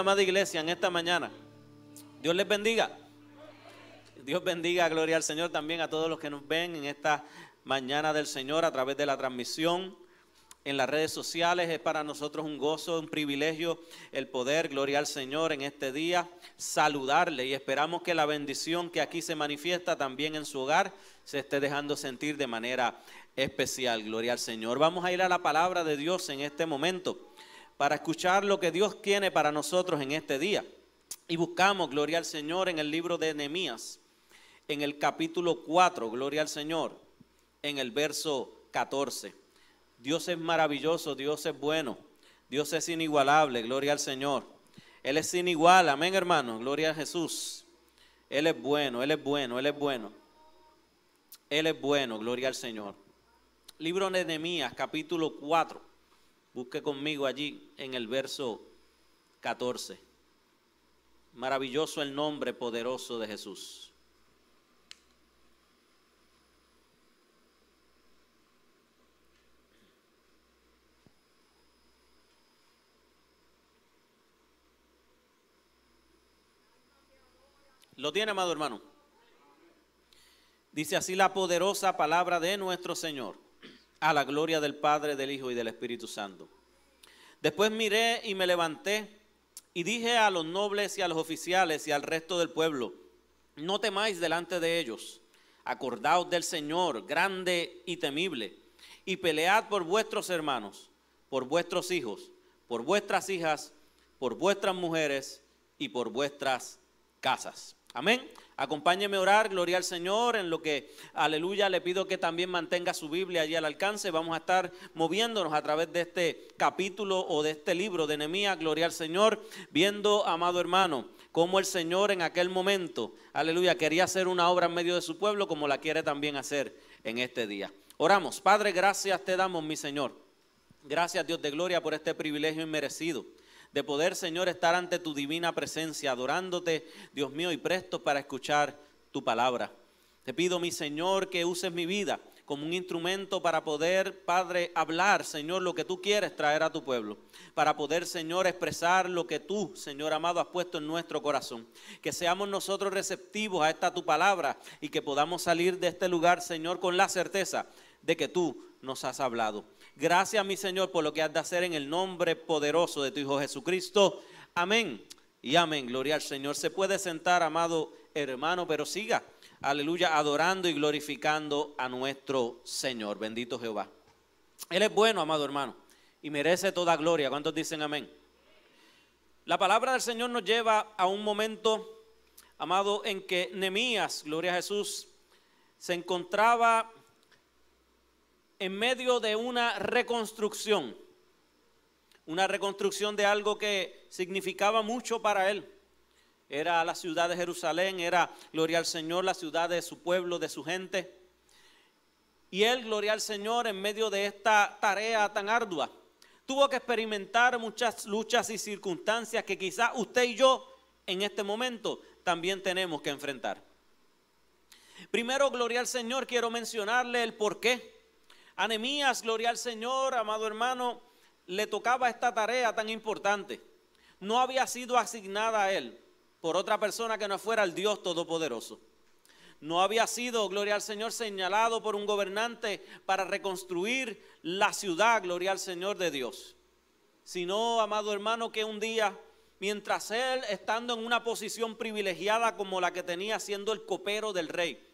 amada iglesia, en esta mañana. Dios les bendiga. Dios bendiga, gloria al Señor también a todos los que nos ven en esta mañana del Señor a través de la transmisión en las redes sociales. Es para nosotros un gozo, un privilegio el poder, gloria al Señor, en este día saludarle y esperamos que la bendición que aquí se manifiesta también en su hogar se esté dejando sentir de manera especial. Gloria al Señor. Vamos a ir a la palabra de Dios en este momento para escuchar lo que Dios tiene para nosotros en este día. Y buscamos, gloria al Señor, en el libro de Nehemías, en el capítulo 4, gloria al Señor, en el verso 14. Dios es maravilloso, Dios es bueno, Dios es inigualable, gloria al Señor. Él es inigual, amén hermano, gloria a Jesús. Él es bueno, Él es bueno, Él es bueno. Él es bueno, gloria al Señor. Libro de Nehemías, capítulo 4. Busque conmigo allí en el verso 14. Maravilloso el nombre poderoso de Jesús. Lo tiene, amado hermano. Dice así la poderosa palabra de nuestro Señor a la gloria del Padre, del Hijo y del Espíritu Santo. Después miré y me levanté y dije a los nobles y a los oficiales y al resto del pueblo, no temáis delante de ellos, acordaos del Señor, grande y temible, y pelead por vuestros hermanos, por vuestros hijos, por vuestras hijas, por vuestras mujeres y por vuestras casas. Amén. Acompáñeme a orar, gloria al Señor, en lo que, aleluya, le pido que también mantenga su Biblia allí al alcance. Vamos a estar moviéndonos a través de este capítulo o de este libro de Nehemías, gloria al Señor, viendo, amado hermano, cómo el Señor en aquel momento, aleluya, quería hacer una obra en medio de su pueblo como la quiere también hacer en este día. Oramos, Padre, gracias te damos, mi Señor. Gracias, Dios de gloria, por este privilegio inmerecido de poder, Señor, estar ante tu divina presencia, adorándote, Dios mío, y presto para escuchar tu palabra. Te pido, mi Señor, que uses mi vida como un instrumento para poder, Padre, hablar, Señor, lo que tú quieres traer a tu pueblo, para poder, Señor, expresar lo que tú, Señor amado, has puesto en nuestro corazón. Que seamos nosotros receptivos a esta tu palabra y que podamos salir de este lugar, Señor, con la certeza de que tú nos has hablado. Gracias, mi Señor, por lo que has de hacer en el nombre poderoso de tu Hijo Jesucristo. Amén. Y amén. Gloria al Señor. Se puede sentar, amado hermano, pero siga. Aleluya, adorando y glorificando a nuestro Señor. Bendito Jehová. Él es bueno, amado hermano, y merece toda gloria. ¿Cuántos dicen amén? La palabra del Señor nos lleva a un momento, amado, en que Nemías, gloria a Jesús, se encontraba en medio de una reconstrucción, una reconstrucción de algo que significaba mucho para él. Era la ciudad de Jerusalén, era, gloria al Señor, la ciudad de su pueblo, de su gente. Y él, gloria al Señor, en medio de esta tarea tan ardua, tuvo que experimentar muchas luchas y circunstancias que quizás usted y yo en este momento también tenemos que enfrentar. Primero, gloria al Señor, quiero mencionarle el porqué. Anemías, gloria al Señor, amado hermano, le tocaba esta tarea tan importante. No había sido asignada a él por otra persona que no fuera el Dios Todopoderoso. No había sido, gloria al Señor, señalado por un gobernante para reconstruir la ciudad, gloria al Señor de Dios. Sino, amado hermano, que un día, mientras él estando en una posición privilegiada como la que tenía siendo el copero del rey,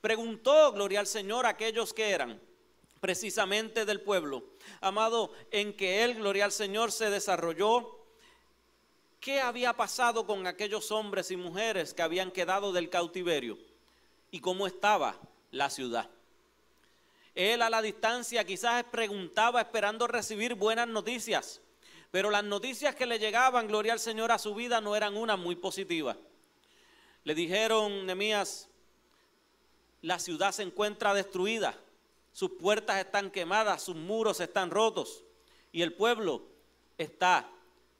preguntó, gloria al Señor, a aquellos que eran, precisamente del pueblo. Amado, en que él, gloria al Señor, se desarrolló. ¿Qué había pasado con aquellos hombres y mujeres que habían quedado del cautiverio? ¿Y cómo estaba la ciudad? Él a la distancia quizás preguntaba esperando recibir buenas noticias, pero las noticias que le llegaban, gloria al Señor, a su vida no eran una muy positiva. Le dijeron, Nemías, la ciudad se encuentra destruida sus puertas están quemadas, sus muros están rotos y el pueblo está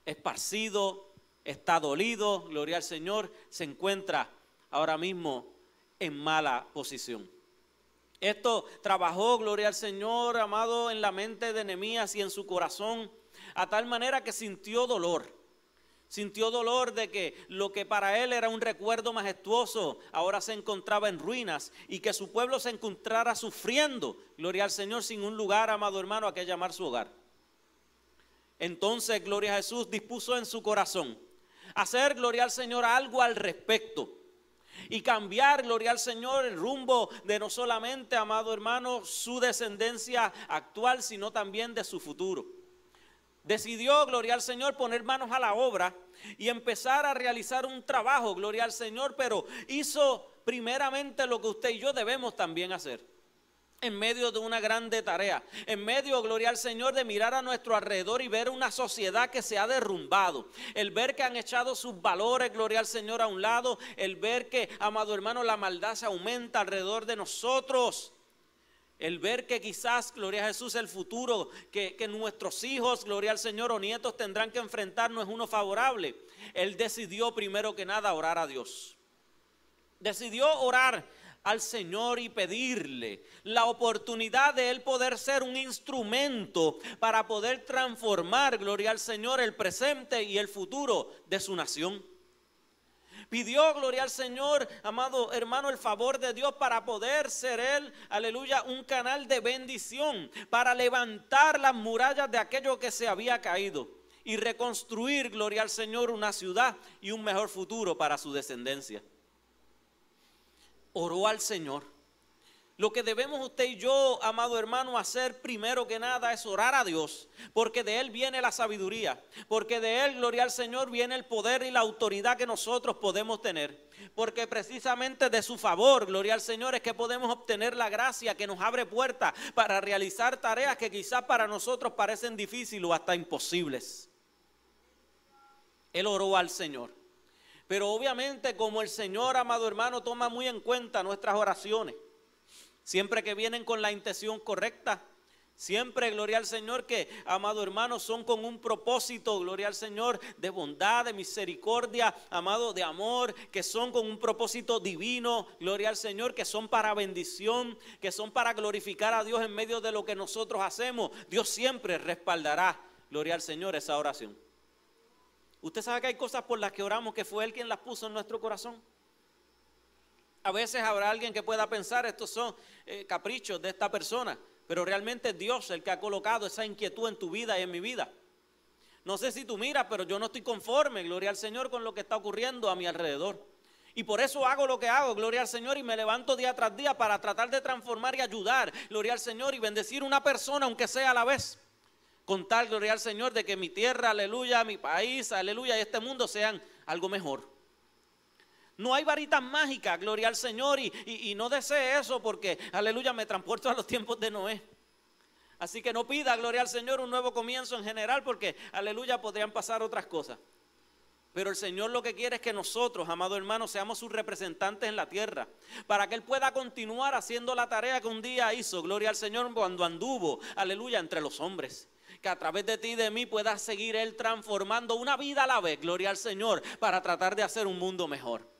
esparcido, está dolido, gloria al Señor, se encuentra ahora mismo en mala posición. Esto trabajó, gloria al Señor, amado, en la mente de Nehemías y en su corazón, a tal manera que sintió dolor. Sintió dolor de que lo que para él era un recuerdo majestuoso ahora se encontraba en ruinas y que su pueblo se encontrara sufriendo, gloria al Señor, sin un lugar, amado hermano, a que llamar su hogar. Entonces, gloria a Jesús, dispuso en su corazón hacer, gloria al Señor, algo al respecto y cambiar, gloria al Señor, el rumbo de no solamente, amado hermano, su descendencia actual, sino también de su futuro decidió, gloria al Señor, poner manos a la obra y empezar a realizar un trabajo, gloria al Señor, pero hizo primeramente lo que usted y yo debemos también hacer en medio de una grande tarea, en medio, gloria al Señor, de mirar a nuestro alrededor y ver una sociedad que se ha derrumbado, el ver que han echado sus valores, gloria al Señor, a un lado, el ver que, amado hermano, la maldad se aumenta alrededor de nosotros. El ver que quizás, gloria a Jesús, el futuro que, nuestros hijos, gloria al Señor, o nietos tendrán que enfrentar no es uno favorable. Él decidió primero que nada orar a Dios. Decidió orar al Señor y pedirle la oportunidad de Él poder ser un instrumento para poder transformar, gloria al Señor, el presente y el futuro de su nación. Pidió, gloria al Señor, amado hermano, el favor de Dios para poder ser él, aleluya, un canal de bendición, para levantar las murallas de aquello que se había caído y reconstruir, gloria al Señor, una ciudad y un mejor futuro para su descendencia. Oró al Señor lo que debemos usted y yo, amado hermano, hacer primero que nada es orar a Dios, porque de Él viene la sabiduría, porque de Él, gloria al Señor, viene el poder y la autoridad que nosotros podemos tener, porque precisamente de su favor, gloria al Señor, es que podemos obtener la gracia que nos abre puertas para realizar tareas que quizás para nosotros parecen difíciles o hasta imposibles. Él oró al Señor. Pero obviamente como el Señor, amado hermano, toma muy en cuenta nuestras oraciones siempre que vienen con la intención correcta. Siempre, gloria al Señor, que, amado hermano, son con un propósito, gloria al Señor, de bondad, de misericordia, amado, de amor, que son con un propósito divino, gloria al Señor, que son para bendición, que son para glorificar a Dios en medio de lo que nosotros hacemos. Dios siempre respaldará, gloria al Señor, esa oración. Usted sabe que hay cosas por las que oramos que fue Él quien las puso en nuestro corazón. A veces habrá alguien que pueda pensar, estos son eh, caprichos de esta persona, pero realmente es Dios el que ha colocado esa inquietud en tu vida y en mi vida. No sé si tú miras, pero yo no estoy conforme, gloria al Señor, con lo que está ocurriendo a mi alrededor. Y por eso hago lo que hago, gloria al Señor, y me levanto día tras día para tratar de transformar y ayudar, gloria al Señor, y bendecir una persona, aunque sea a la vez. Con tal, gloria al Señor, de que mi tierra, aleluya, mi país, aleluya, y este mundo sean algo mejor. No hay varita mágica, gloria al Señor, y, no desee eso porque, aleluya, me transporto a los tiempos de Noé. Así que no pida, gloria al Señor, un nuevo comienzo en general porque, aleluya, podrían pasar otras cosas. Pero el Señor lo que quiere es que nosotros, amado hermano, seamos sus representantes en la tierra, para que Él pueda continuar haciendo la tarea que un día hizo, gloria al Señor, cuando anduvo, aleluya, entre los hombres. Que a través de ti y de mí pueda seguir Él transformando una vida a la vez, gloria al Señor, para tratar de hacer un mundo mejor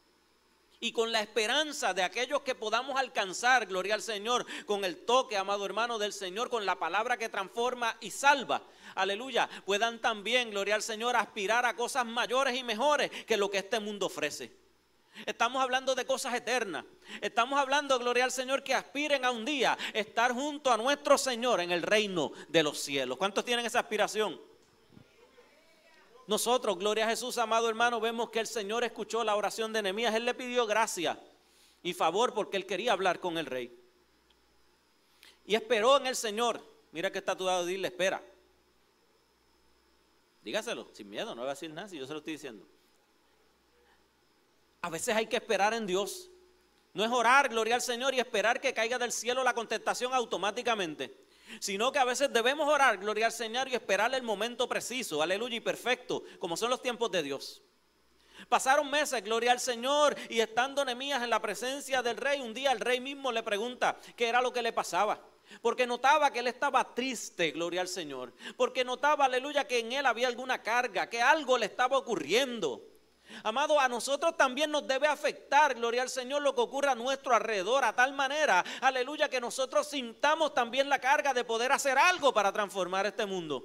y con la esperanza de aquellos que podamos alcanzar, gloria al Señor, con el toque, amado hermano del Señor, con la palabra que transforma y salva, aleluya, puedan también, gloria al Señor, aspirar a cosas mayores y mejores que lo que este mundo ofrece. Estamos hablando de cosas eternas. Estamos hablando, gloria al Señor, que aspiren a un día estar junto a nuestro Señor en el reino de los cielos. ¿Cuántos tienen esa aspiración? nosotros, gloria a Jesús, amado hermano, vemos que el Señor escuchó la oración de Nehemías. Él le pidió gracia y favor porque él quería hablar con el rey. Y esperó en el Señor. Mira que está tu lado, dile, espera. Dígaselo, sin miedo, no voy a decir nada si yo se lo estoy diciendo. A veces hay que esperar en Dios. No es orar, gloria al Señor y esperar que caiga del cielo la contestación automáticamente sino que a veces debemos orar, gloria al Señor y esperar el momento preciso, aleluya y perfecto, como son los tiempos de Dios. Pasaron meses, gloria al Señor, y estando Nehemías en la presencia del rey, un día el rey mismo le pregunta qué era lo que le pasaba. Porque notaba que él estaba triste, gloria al Señor. Porque notaba, aleluya, que en él había alguna carga, que algo le estaba ocurriendo. Amado, a nosotros también nos debe afectar, gloria al Señor, lo que ocurre a nuestro alrededor, a tal manera, aleluya, que nosotros sintamos también la carga de poder hacer algo para transformar este mundo.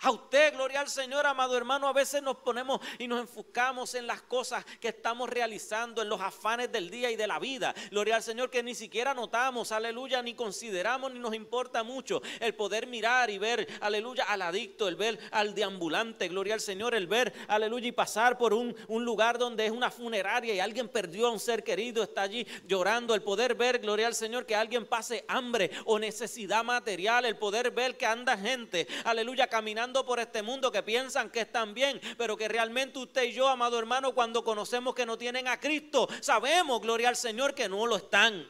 A usted, gloria al Señor, amado hermano, a veces nos ponemos y nos enfocamos en las cosas que estamos realizando, en los afanes del día y de la vida. Gloria al Señor que ni siquiera notamos, aleluya, ni consideramos, ni nos importa mucho el poder mirar y ver, aleluya, al adicto, el ver al deambulante, gloria al Señor, el ver, aleluya, y pasar por un, lugar donde es una funeraria y alguien perdió a un ser querido, está allí llorando, el poder ver, gloria al Señor, que alguien pase hambre o necesidad material, el poder ver que anda gente, aleluya, caminando por este mundo que piensan que están bien, pero que realmente usted y yo, amado hermano, cuando conocemos que no tienen a Cristo, sabemos, gloria al Señor, que no lo están.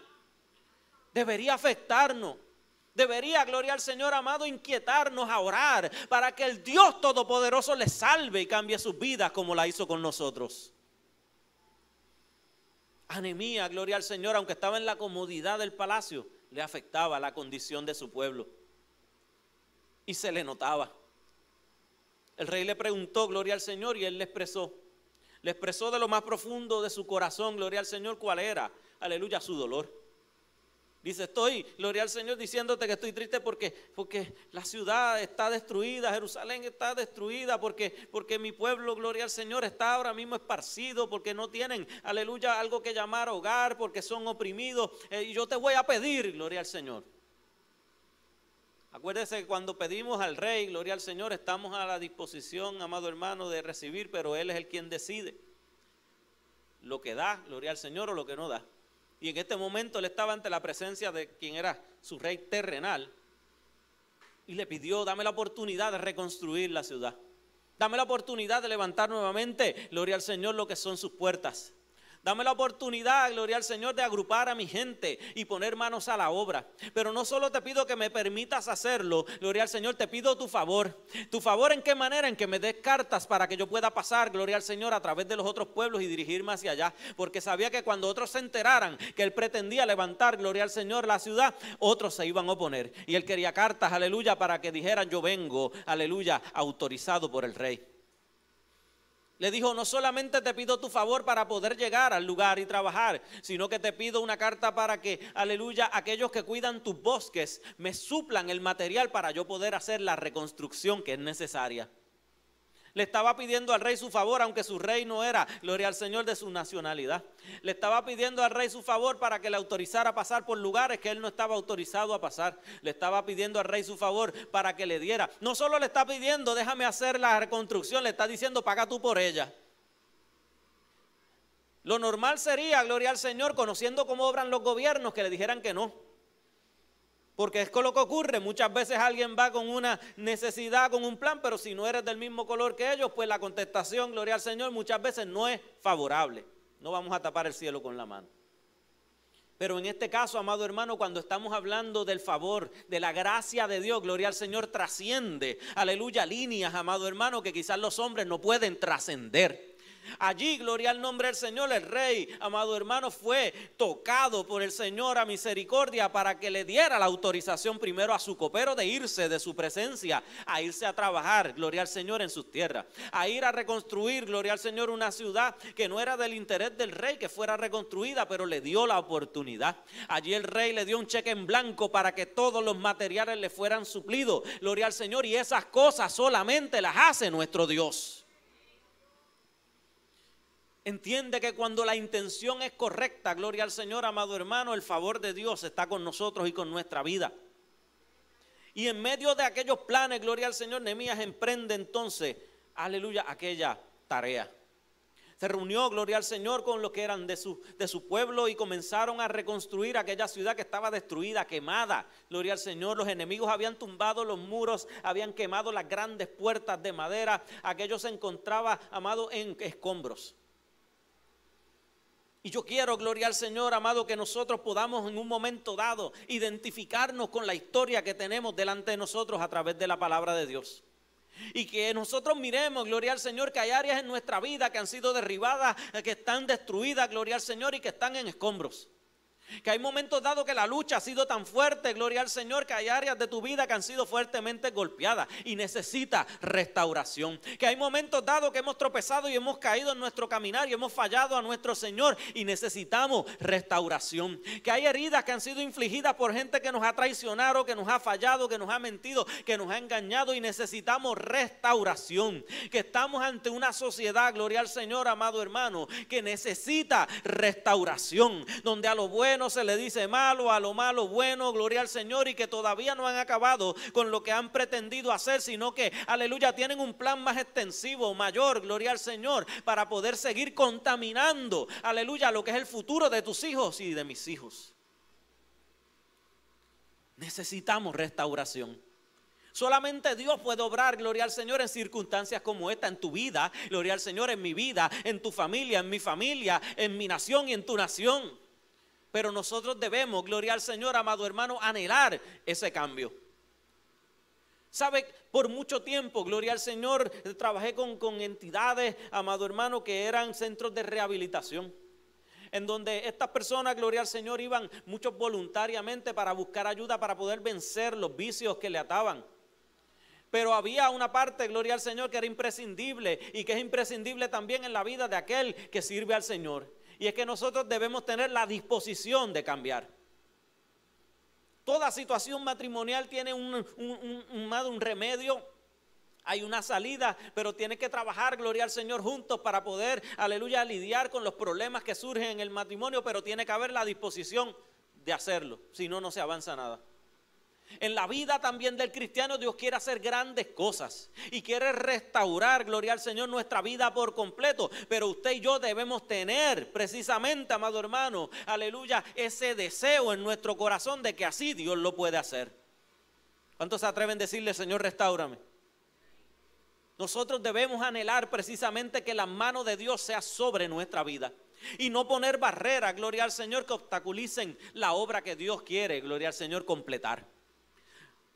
Debería afectarnos. Debería, gloria al Señor amado, inquietarnos a orar para que el Dios Todopoderoso les salve y cambie sus vidas como la hizo con nosotros. Anemía, gloria al Señor, aunque estaba en la comodidad del palacio, le afectaba la condición de su pueblo. Y se le notaba. El rey le preguntó, gloria al Señor, y él le expresó. Le expresó de lo más profundo de su corazón, gloria al Señor, cuál era, aleluya, su dolor. Dice, estoy, gloria al Señor, diciéndote que estoy triste porque, porque la ciudad está destruida, Jerusalén está destruida, porque, porque mi pueblo, gloria al Señor, está ahora mismo esparcido, porque no tienen, aleluya, algo que llamar hogar, porque son oprimidos. Eh, y yo te voy a pedir, gloria al Señor, Acuérdese que cuando pedimos al Rey, gloria al Señor, estamos a la disposición, amado hermano, de recibir, pero Él es el quien decide lo que da, gloria al Señor, o lo que no da. Y en este momento Él estaba ante la presencia de quien era su Rey terrenal y le pidió, dame la oportunidad de reconstruir la ciudad. Dame la oportunidad de levantar nuevamente, gloria al Señor, lo que son sus puertas. Dame la oportunidad, gloria al Señor, de agrupar a mi gente y poner manos a la obra. Pero no solo te pido que me permitas hacerlo, gloria al Señor, te pido tu favor. ¿Tu favor en qué manera? En que me des cartas para que yo pueda pasar, gloria al Señor, a través de los otros pueblos y dirigirme hacia allá. Porque sabía que cuando otros se enteraran que él pretendía levantar, gloria al Señor, la ciudad, otros se iban a oponer. Y él quería cartas, aleluya, para que dijeran yo vengo, aleluya, autorizado por el rey. Le dijo, no solamente te pido tu favor para poder llegar al lugar y trabajar, sino que te pido una carta para que, aleluya, aquellos que cuidan tus bosques me suplan el material para yo poder hacer la reconstrucción que es necesaria. Le estaba pidiendo al rey su favor, aunque su rey no era, gloria al Señor, de su nacionalidad. Le estaba pidiendo al rey su favor para que le autorizara a pasar por lugares que él no estaba autorizado a pasar. Le estaba pidiendo al rey su favor para que le diera. No solo le está pidiendo, déjame hacer la reconstrucción, le está diciendo, paga tú por ella. Lo normal sería, gloria al Señor, conociendo cómo obran los gobiernos, que le dijeran que no. Porque es lo que ocurre. Muchas veces alguien va con una necesidad, con un plan, pero si no eres del mismo color que ellos, pues la contestación, gloria al Señor, muchas veces no es favorable. No vamos a tapar el cielo con la mano. Pero en este caso, amado hermano, cuando estamos hablando del favor, de la gracia de Dios, gloria al Señor, trasciende, aleluya, líneas, amado hermano, que quizás los hombres no pueden trascender. Allí, gloria al nombre del Señor, el rey, amado hermano, fue tocado por el Señor a misericordia para que le diera la autorización primero a su copero de irse de su presencia, a irse a trabajar, gloria al Señor, en sus tierras, a ir a reconstruir, gloria al Señor, una ciudad que no era del interés del rey que fuera reconstruida, pero le dio la oportunidad. Allí el rey le dio un cheque en blanco para que todos los materiales le fueran suplidos, gloria al Señor, y esas cosas solamente las hace nuestro Dios. Entiende que cuando la intención es correcta, gloria al Señor, amado hermano, el favor de Dios está con nosotros y con nuestra vida. Y en medio de aquellos planes, gloria al Señor, Nehemías emprende entonces, aleluya, aquella tarea. Se reunió, gloria al Señor, con los que eran de su, de su pueblo y comenzaron a reconstruir aquella ciudad que estaba destruida, quemada. Gloria al Señor, los enemigos habían tumbado los muros, habían quemado las grandes puertas de madera. Aquello se encontraba, amado, en escombros. Y yo quiero, gloria al Señor, amado, que nosotros podamos en un momento dado identificarnos con la historia que tenemos delante de nosotros a través de la palabra de Dios. Y que nosotros miremos, gloria al Señor, que hay áreas en nuestra vida que han sido derribadas, eh, que están destruidas, gloria al Señor, y que están en escombros. Que hay momentos dado que la lucha ha sido tan fuerte, gloria al Señor, que hay áreas de tu vida que han sido fuertemente golpeadas y necesita restauración. Que hay momentos dado que hemos tropezado y hemos caído en nuestro caminar y hemos fallado a nuestro Señor y necesitamos restauración. Que hay heridas que han sido infligidas por gente que nos ha traicionado, que nos ha fallado, que nos ha mentido, que nos ha engañado y necesitamos restauración. Que estamos ante una sociedad, gloria al Señor, amado hermano, que necesita restauración, donde a lo bueno no se le dice malo, a lo malo bueno, gloria al Señor, y que todavía no han acabado con lo que han pretendido hacer, sino que, aleluya, tienen un plan más extensivo, mayor, gloria al Señor, para poder seguir contaminando, aleluya, lo que es el futuro de tus hijos y de mis hijos. Necesitamos restauración. Solamente Dios puede obrar, gloria al Señor, en circunstancias como esta, en tu vida, gloria al Señor, en mi vida, en tu familia, en mi familia, en mi nación y en tu nación. Pero nosotros debemos, gloria al Señor, amado hermano, anhelar ese cambio. ¿Sabe? Por mucho tiempo, gloria al Señor, trabajé con, con entidades, amado hermano, que eran centros de rehabilitación. En donde estas personas, gloria al Señor, iban muchos voluntariamente para buscar ayuda para poder vencer los vicios que le ataban pero había una parte, gloria al Señor, que era imprescindible y que es imprescindible también en la vida de aquel que sirve al Señor. Y es que nosotros debemos tener la disposición de cambiar. Toda situación matrimonial tiene un, un, remedio hay una salida, pero tiene que trabajar, gloria al Señor, juntos para poder, aleluya, lidiar con los problemas que surgen en el matrimonio, pero tiene que haber la disposición de hacerlo, si no, no se avanza nada. En la vida también del cristiano Dios quiere hacer grandes cosas y quiere restaurar, gloria al Señor, nuestra vida por completo. Pero usted y yo debemos tener precisamente, amado hermano, aleluya, ese deseo en nuestro corazón de que así Dios lo puede hacer. ¿Cuántos se atreven a decirle, Señor, restaurame? Nosotros debemos anhelar precisamente que la mano de Dios sea sobre nuestra vida y no poner barreras, gloria al Señor, que obstaculicen la obra que Dios quiere, gloria al Señor, completar.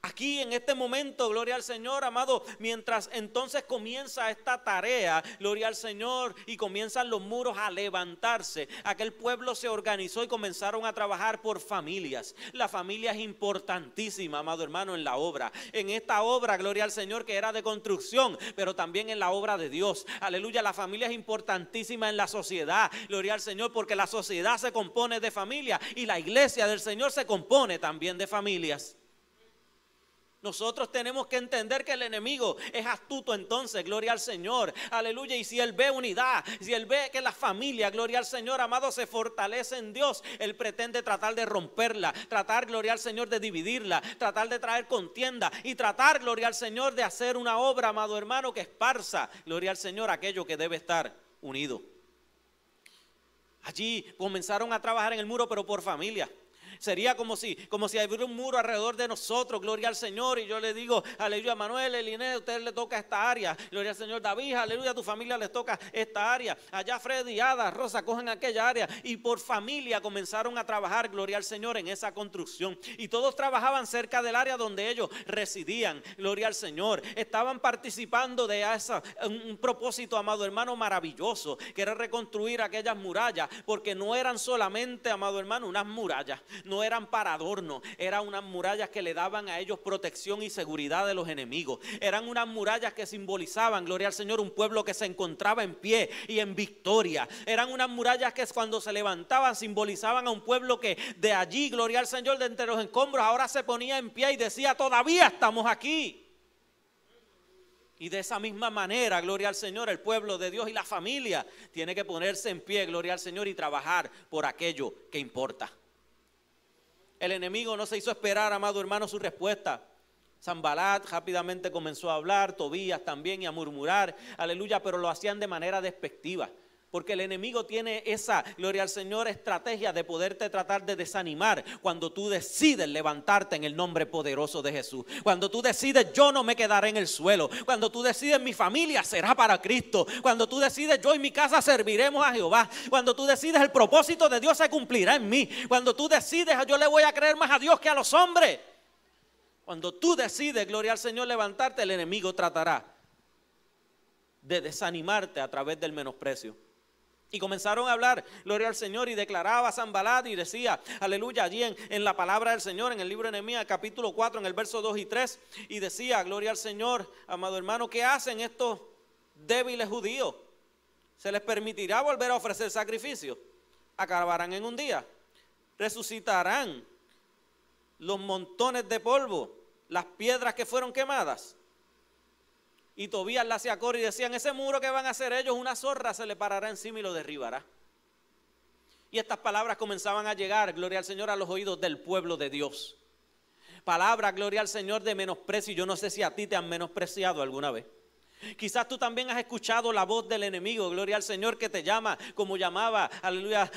Aquí en este momento, gloria al Señor, amado, mientras entonces comienza esta tarea, gloria al Señor, y comienzan los muros a levantarse, aquel pueblo se organizó y comenzaron a trabajar por familias. La familia es importantísima, amado hermano, en la obra. En esta obra, gloria al Señor, que era de construcción, pero también en la obra de Dios. Aleluya, la familia es importantísima en la sociedad, gloria al Señor, porque la sociedad se compone de familias y la iglesia del Señor se compone también de familias. Nosotros tenemos que entender que el enemigo es astuto entonces, gloria al Señor, aleluya. Y si él ve unidad, si él ve que la familia, gloria al Señor, amado, se fortalece en Dios, él pretende tratar de romperla, tratar, gloria al Señor, de dividirla, tratar de traer contienda y tratar, gloria al Señor, de hacer una obra, amado hermano, que esparza, gloria al Señor, aquello que debe estar unido. Allí comenzaron a trabajar en el muro, pero por familia. Sería como si, como si hubiera un muro alrededor de nosotros, gloria al Señor. Y yo le digo, aleluya, Manuel, Eline, a usted le toca esta área. Gloria al Señor, David, aleluya, a tu familia les toca esta área. Allá Freddy, Ada, Rosa, cojan aquella área. Y por familia comenzaron a trabajar, gloria al Señor, en esa construcción. Y todos trabajaban cerca del área donde ellos residían, gloria al Señor. Estaban participando de esa, un propósito, amado hermano, maravilloso, que era reconstruir aquellas murallas, porque no eran solamente, amado hermano, unas murallas, no eran para adorno, eran unas murallas que le daban a ellos protección y seguridad de los enemigos. Eran unas murallas que simbolizaban, gloria al Señor, un pueblo que se encontraba en pie y en victoria. Eran unas murallas que cuando se levantaban simbolizaban a un pueblo que de allí, gloria al Señor, de entre los encombros ahora se ponía en pie y decía, todavía estamos aquí. Y de esa misma manera, gloria al Señor, el pueblo de Dios y la familia tiene que ponerse en pie, gloria al Señor, y trabajar por aquello que importa. El enemigo no se hizo esperar, amado hermano, su respuesta. Zambalat rápidamente comenzó a hablar, Tobías también y a murmurar, aleluya, pero lo hacían de manera despectiva. Porque el enemigo tiene esa, gloria al Señor, estrategia de poderte tratar de desanimar cuando tú decides levantarte en el nombre poderoso de Jesús. Cuando tú decides yo no me quedaré en el suelo. Cuando tú decides mi familia será para Cristo. Cuando tú decides yo y mi casa serviremos a Jehová. Cuando tú decides el propósito de Dios se cumplirá en mí. Cuando tú decides yo le voy a creer más a Dios que a los hombres. Cuando tú decides, gloria al Señor, levantarte, el enemigo tratará de desanimarte a través del menosprecio. Y comenzaron a hablar, gloria al Señor, y declaraba Sanbalat y decía, aleluya, allí en, la palabra del Señor, en el libro de Nehemías, capítulo 4, en el verso 2 y 3, y decía, gloria al Señor, amado hermano, ¿qué hacen estos débiles judíos? ¿Se les permitirá volver a ofrecer sacrificio? Acabarán en un día, resucitarán los montones de polvo, las piedras que fueron quemadas. Y Tobías la hacía coro y decían, ese muro que van a hacer ellos, una zorra se le parará encima y lo derribará. Y estas palabras comenzaban a llegar, gloria al Señor, a los oídos del pueblo de Dios. Palabra, gloria al Señor, de menosprecio. Yo no sé si a ti te han menospreciado alguna vez. Quizás tú también has escuchado la voz del enemigo, gloria al Señor que te llama, como llamaba, aleluya,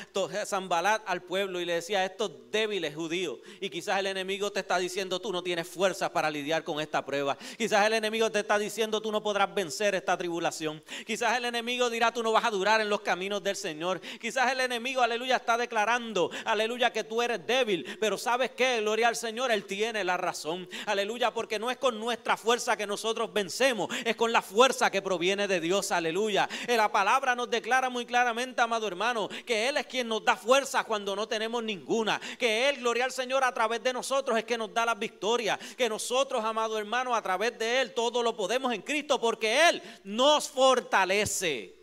Zambalat al pueblo y le decía estos débiles judíos. Y quizás el enemigo te está diciendo, tú no tienes fuerzas para lidiar con esta prueba. Quizás el enemigo te está diciendo, tú no podrás vencer esta tribulación. Quizás el enemigo dirá, tú no vas a durar en los caminos del Señor. Quizás el enemigo, aleluya, está declarando, aleluya, que tú eres débil. Pero sabes que gloria al Señor, Él tiene la razón. Aleluya, porque no es con nuestra fuerza que nosotros vencemos, es con la fuerza fuerza que proviene de Dios, aleluya. Eh, la palabra nos declara muy claramente, amado hermano, que Él es quien nos da fuerza cuando no tenemos ninguna, que Él, gloria al Señor, a través de nosotros es que nos da las victorias, que nosotros, amado hermano, a través de Él todo lo podemos en Cristo porque Él nos fortalece.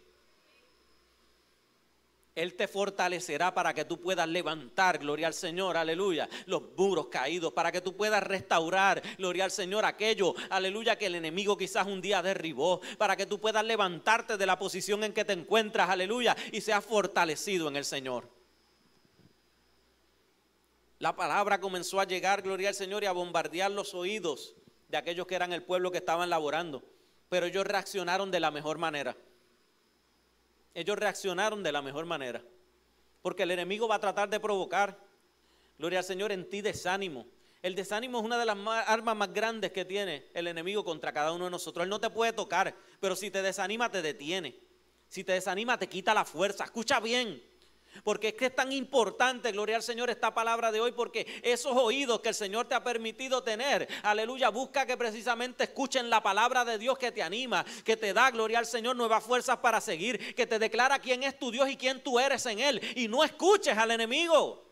Él te fortalecerá para que tú puedas levantar, gloria al Señor, aleluya, los muros caídos, para que tú puedas restaurar, gloria al Señor, aquello, aleluya, que el enemigo quizás un día derribó, para que tú puedas levantarte de la posición en que te encuentras, aleluya, y seas fortalecido en el Señor. La palabra comenzó a llegar, gloria al Señor, y a bombardear los oídos de aquellos que eran el pueblo que estaban laborando. Pero ellos reaccionaron de la mejor manera ellos reaccionaron de la mejor manera. Porque el enemigo va a tratar de provocar, gloria al Señor, en ti desánimo. El desánimo es una de las armas más grandes que tiene el enemigo contra cada uno de nosotros. Él no te puede tocar, pero si te desanima te detiene. Si te desanima te quita la fuerza. Escucha bien, porque es que es tan importante, gloria al Señor, esta palabra de hoy, porque esos oídos que el Señor te ha permitido tener, aleluya, busca que precisamente escuchen la palabra de Dios que te anima, que te da, gloria al Señor, nuevas fuerzas para seguir, que te declara quién es tu Dios y quién tú eres en Él. Y no escuches al enemigo.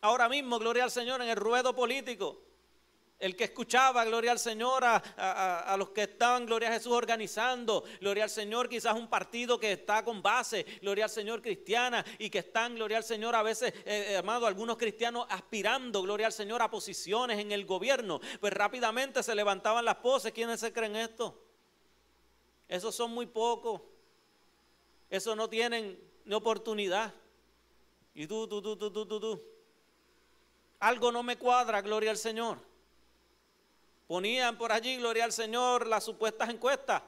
Ahora mismo, gloria al Señor, en el ruedo político. El que escuchaba, gloria al Señor, a, los que estaban, gloria a Jesús, organizando, gloria al Señor, quizás un partido que está con base, gloria al Señor, cristiana, y que están, gloria al Señor, a veces, eh, eh, amado, algunos cristianos aspirando, gloria al Señor, a posiciones en el gobierno. Pues rápidamente se levantaban las poses. ¿Quiénes se creen esto? Esos son muy pocos. Esos no tienen ni oportunidad. Y tú, tú, tú, tú, tú, tú, tú. Algo no me cuadra, gloria al Señor. Ponían por allí, gloria al Señor, las supuestas encuestas.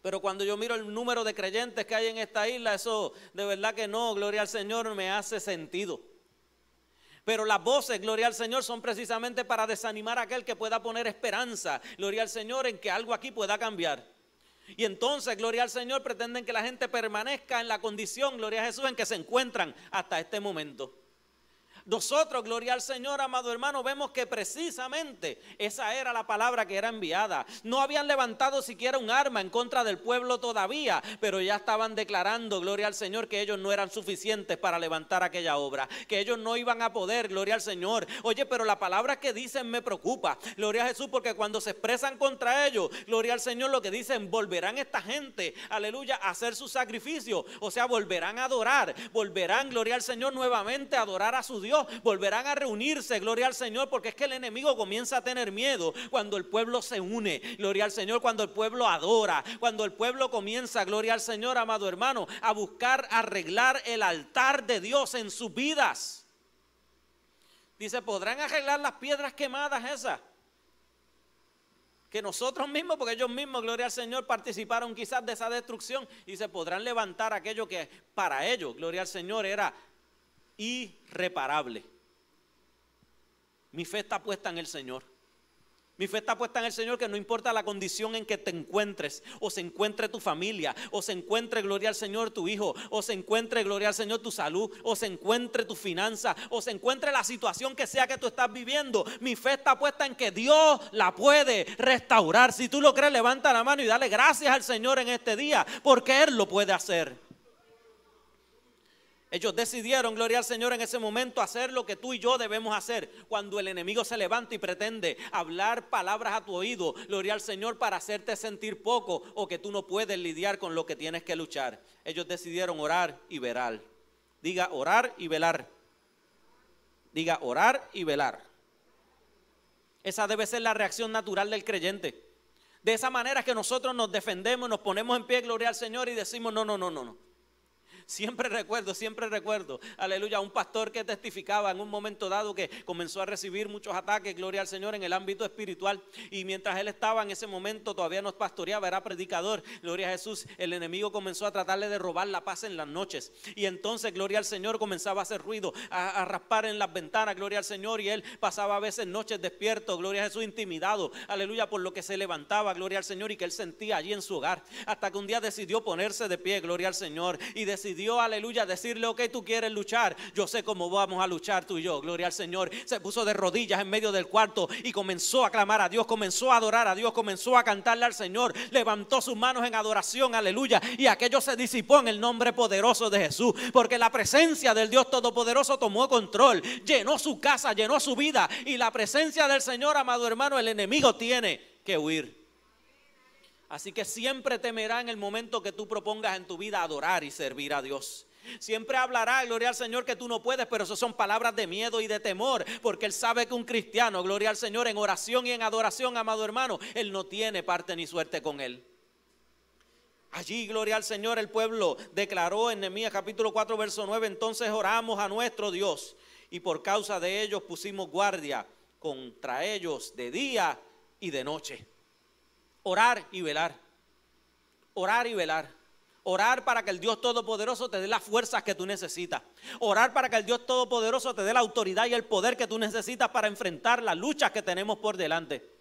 Pero cuando yo miro el número de creyentes que hay en esta isla, eso de verdad que no, gloria al Señor, me hace sentido. Pero las voces, gloria al Señor, son precisamente para desanimar a aquel que pueda poner esperanza, gloria al Señor, en que algo aquí pueda cambiar. Y entonces, gloria al Señor, pretenden que la gente permanezca en la condición, gloria a Jesús, en que se encuentran hasta este momento. Nosotros, gloria al Señor, amado hermano, vemos que precisamente esa era la palabra que era enviada. No habían levantado siquiera un arma en contra del pueblo todavía, pero ya estaban declarando, gloria al Señor, que ellos no eran suficientes para levantar aquella obra, que ellos no iban a poder, gloria al Señor. Oye, pero la palabra que dicen me preocupa, gloria a Jesús, porque cuando se expresan contra ellos, gloria al Señor, lo que dicen, volverán esta gente, aleluya, a hacer su sacrificio, o sea, volverán a adorar, volverán, gloria al Señor, nuevamente a adorar a su Dios volverán a reunirse, gloria al Señor, porque es que el enemigo comienza a tener miedo cuando el pueblo se une, gloria al Señor, cuando el pueblo adora, cuando el pueblo comienza, gloria al Señor, amado hermano, a buscar arreglar el altar de Dios en sus vidas. Dice, ¿podrán arreglar las piedras quemadas esas? que nosotros mismos, porque ellos mismos, gloria al Señor, participaron quizás de esa destrucción y se podrán levantar aquello que para ellos, gloria al Señor, era irreparable. Mi fe está puesta en el Señor. Mi fe está puesta en el Señor que no importa la condición en que te encuentres, o se encuentre tu familia, o se encuentre, gloria al Señor, tu hijo, o se encuentre, gloria al Señor, tu salud, o se encuentre tu finanza, o se encuentre la situación que sea que tú estás viviendo. Mi fe está puesta en que Dios la puede restaurar. Si tú lo crees, levanta la mano y dale gracias al Señor en este día, porque Él lo puede hacer. Ellos decidieron, gloria al Señor, en ese momento hacer lo que tú y yo debemos hacer. Cuando el enemigo se levanta y pretende hablar palabras a tu oído, gloria al Señor, para hacerte sentir poco o que tú no puedes lidiar con lo que tienes que luchar. Ellos decidieron orar y velar. Diga orar y velar. Diga orar y velar. Esa debe ser la reacción natural del creyente. De esa manera que nosotros nos defendemos, nos ponemos en pie, gloria al Señor, y decimos, no, no, no, no, no. Siempre recuerdo, siempre recuerdo, aleluya, un pastor que testificaba en un momento dado que comenzó a recibir muchos ataques, gloria al Señor, en el ámbito espiritual. Y mientras él estaba en ese momento, todavía no pastoreaba, era predicador, gloria a Jesús, el enemigo comenzó a tratarle de robar la paz en las noches. Y entonces, gloria al Señor, comenzaba a hacer ruido, a, a raspar en las ventanas, gloria al Señor, y él pasaba a veces noches despierto, gloria a Jesús, intimidado, aleluya, por lo que se levantaba, gloria al Señor, y que él sentía allí en su hogar, hasta que un día decidió ponerse de pie, gloria al Señor, y decidió Dios aleluya, decirle, ok, tú quieres luchar, yo sé cómo vamos a luchar tú y yo, gloria al Señor. Se puso de rodillas en medio del cuarto y comenzó a clamar a Dios, comenzó a adorar a Dios, comenzó a cantarle al Señor, levantó sus manos en adoración, aleluya, y aquello se disipó en el nombre poderoso de Jesús, porque la presencia del Dios Todopoderoso tomó control, llenó su casa, llenó su vida, y la presencia del Señor, amado hermano, el enemigo tiene que huir. Así que siempre temerá en el momento que tú propongas en tu vida adorar y servir a Dios. Siempre hablará, gloria al Señor, que tú no puedes, pero eso son palabras de miedo y de temor, porque Él sabe que un cristiano, gloria al Señor, en oración y en adoración, amado hermano, Él no tiene parte ni suerte con Él. Allí, gloria al Señor, el pueblo declaró en Nehemías capítulo 4, verso 9, entonces oramos a nuestro Dios y por causa de ellos pusimos guardia contra ellos de día y de noche. Orar y velar. Orar y velar. Orar para que el Dios Todopoderoso te dé las fuerzas que tú necesitas. Orar para que el Dios Todopoderoso te dé la autoridad y el poder que tú necesitas para enfrentar las luchas que tenemos por delante.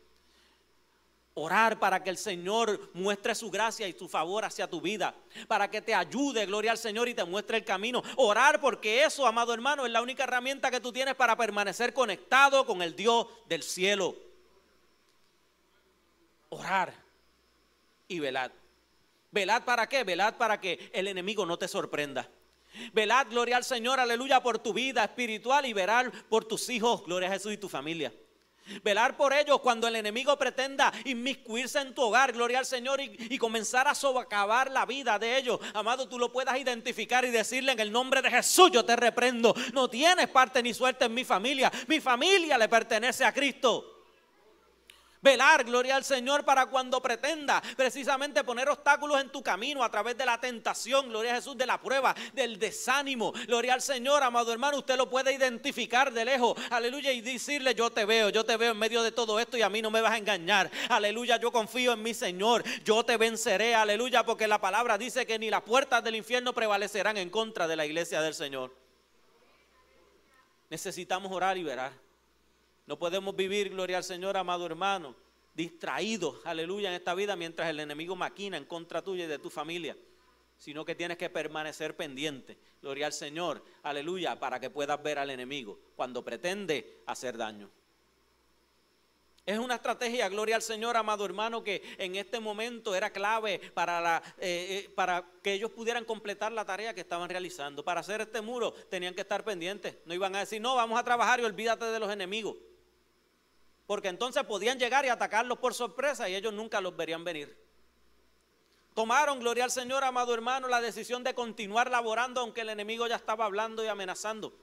Orar para que el Señor muestre su gracia y su favor hacia tu vida. Para que te ayude, gloria al Señor, y te muestre el camino. Orar porque eso, amado hermano, es la única herramienta que tú tienes para permanecer conectado con el Dios del cielo orar y velad. ¿Velad para qué? Velad para que el enemigo no te sorprenda. Velad, gloria al Señor, aleluya, por tu vida espiritual y velar por tus hijos, gloria a Jesús y tu familia. Velar por ellos cuando el enemigo pretenda inmiscuirse en tu hogar, gloria al Señor, y, comenzar a sobacabar la vida de ellos. Amado, tú lo puedas identificar y decirle en el nombre de Jesús, yo te reprendo. No tienes parte ni suerte en mi familia. Mi familia le pertenece a Cristo. Velar, gloria al Señor, para cuando pretenda precisamente poner obstáculos en tu camino a través de la tentación, gloria a Jesús, de la prueba, del desánimo. Gloria al Señor, amado hermano, usted lo puede identificar de lejos. Aleluya, y decirle, yo te veo, yo te veo en medio de todo esto y a mí no me vas a engañar. Aleluya, yo confío en mi Señor, yo te venceré, aleluya, porque la palabra dice que ni las puertas del infierno prevalecerán en contra de la iglesia del Señor. Necesitamos orar y verar. No podemos vivir, gloria al Señor, amado hermano, distraídos, aleluya, en esta vida mientras el enemigo maquina en contra tuya y de tu familia, sino que tienes que permanecer pendiente, gloria al Señor, aleluya, para que puedas ver al enemigo cuando pretende hacer daño. Es una estrategia, gloria al Señor, amado hermano, que en este momento era clave para, eh, eh, para que ellos pudieran completar la tarea que estaban realizando. Para hacer este muro tenían que estar pendientes. No iban a decir, no, vamos a trabajar y olvídate de los enemigos porque entonces podían llegar y atacarlos por sorpresa y ellos nunca los verían venir. Tomaron, gloria al Señor, amado hermano, la decisión de continuar laborando aunque el enemigo ya estaba hablando y amenazando.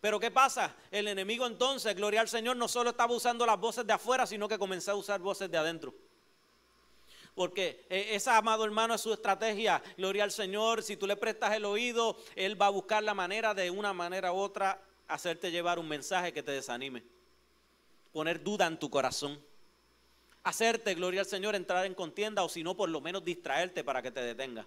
Pero ¿qué pasa? El enemigo entonces, gloria al Señor, no solo estaba usando las voces de afuera, sino que comenzó a usar voces de adentro. Porque eh, esa, amado hermano, es su estrategia. Gloria al Señor, si tú le prestas el oído, Él va a buscar la manera de una manera u otra hacerte llevar un mensaje que te desanime poner duda en tu corazón. Hacerte, gloria al Señor, entrar en contienda o si no, por lo menos distraerte para que te detenga.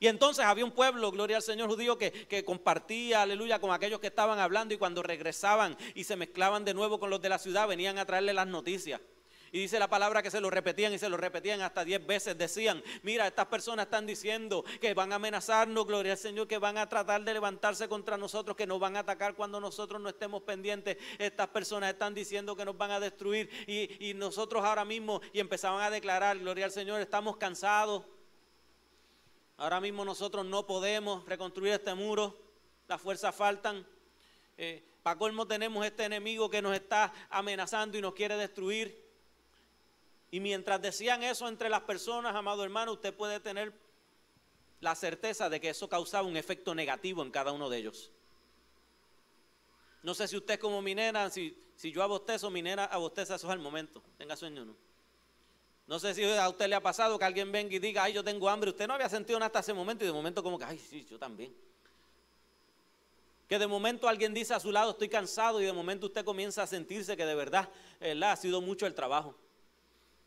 Y entonces había un pueblo, gloria al Señor judío, que, que, compartía, aleluya, con aquellos que estaban hablando y cuando regresaban y se mezclaban de nuevo con los de la ciudad, venían a traerle las noticias. Y dice la palabra que se lo repetían y se lo repetían hasta diez veces. Decían, mira, estas personas están diciendo que van a amenazarnos, gloria al Señor, que van a tratar de levantarse contra nosotros, que nos van a atacar cuando nosotros no estemos pendientes. Estas personas están diciendo que nos van a destruir. Y, nosotros ahora mismo, y empezaban a declarar, gloria al Señor, estamos cansados. Ahora mismo nosotros no podemos reconstruir este muro, las fuerzas faltan. Eh, para colmo tenemos este enemigo que nos está amenazando y nos quiere destruir. Y mientras decían eso entre las personas, amado hermano, usted puede tener la certeza de que eso causaba un efecto negativo en cada uno de ellos. No sé si usted como minera, si, si yo abostezo, minera abosteza, eso es el momento. Tenga sueño o no. No sé si a usted le ha pasado que alguien venga y diga, ay, yo tengo hambre. Usted no había sentido nada hasta ese momento y de momento como que, ay, sí, yo también. Que de momento alguien dice a su lado, estoy cansado y de momento usted comienza a sentirse que de verdad ha sido mucho el trabajo.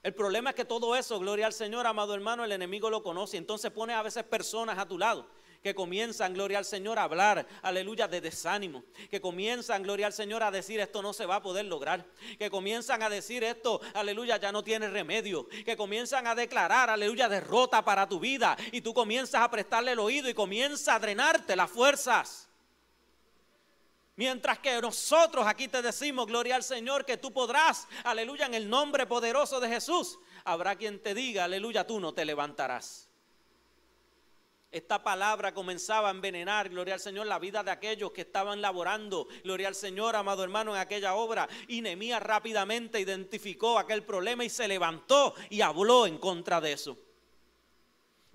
El problema es que todo eso, gloria al Señor, amado hermano, el enemigo lo conoce. Entonces pone a veces personas a tu lado que comienzan, gloria al Señor, a hablar, aleluya, de desánimo, que comienzan, gloria al Señor, a decir esto no se va a poder lograr, que comienzan a decir esto, aleluya, ya no tiene remedio, que comienzan a declarar, aleluya, derrota para tu vida y tú comienzas a prestarle el oído y comienza a drenarte las fuerzas. Mientras que nosotros aquí te decimos, gloria al Señor, que tú podrás, aleluya, en el nombre poderoso de Jesús, habrá quien te diga, aleluya, tú no te levantarás. Esta palabra comenzaba a envenenar, gloria al Señor, la vida de aquellos que estaban laborando, gloria al Señor, amado hermano, en aquella obra. Y Nehemías rápidamente identificó aquel problema y se levantó y habló en contra de eso.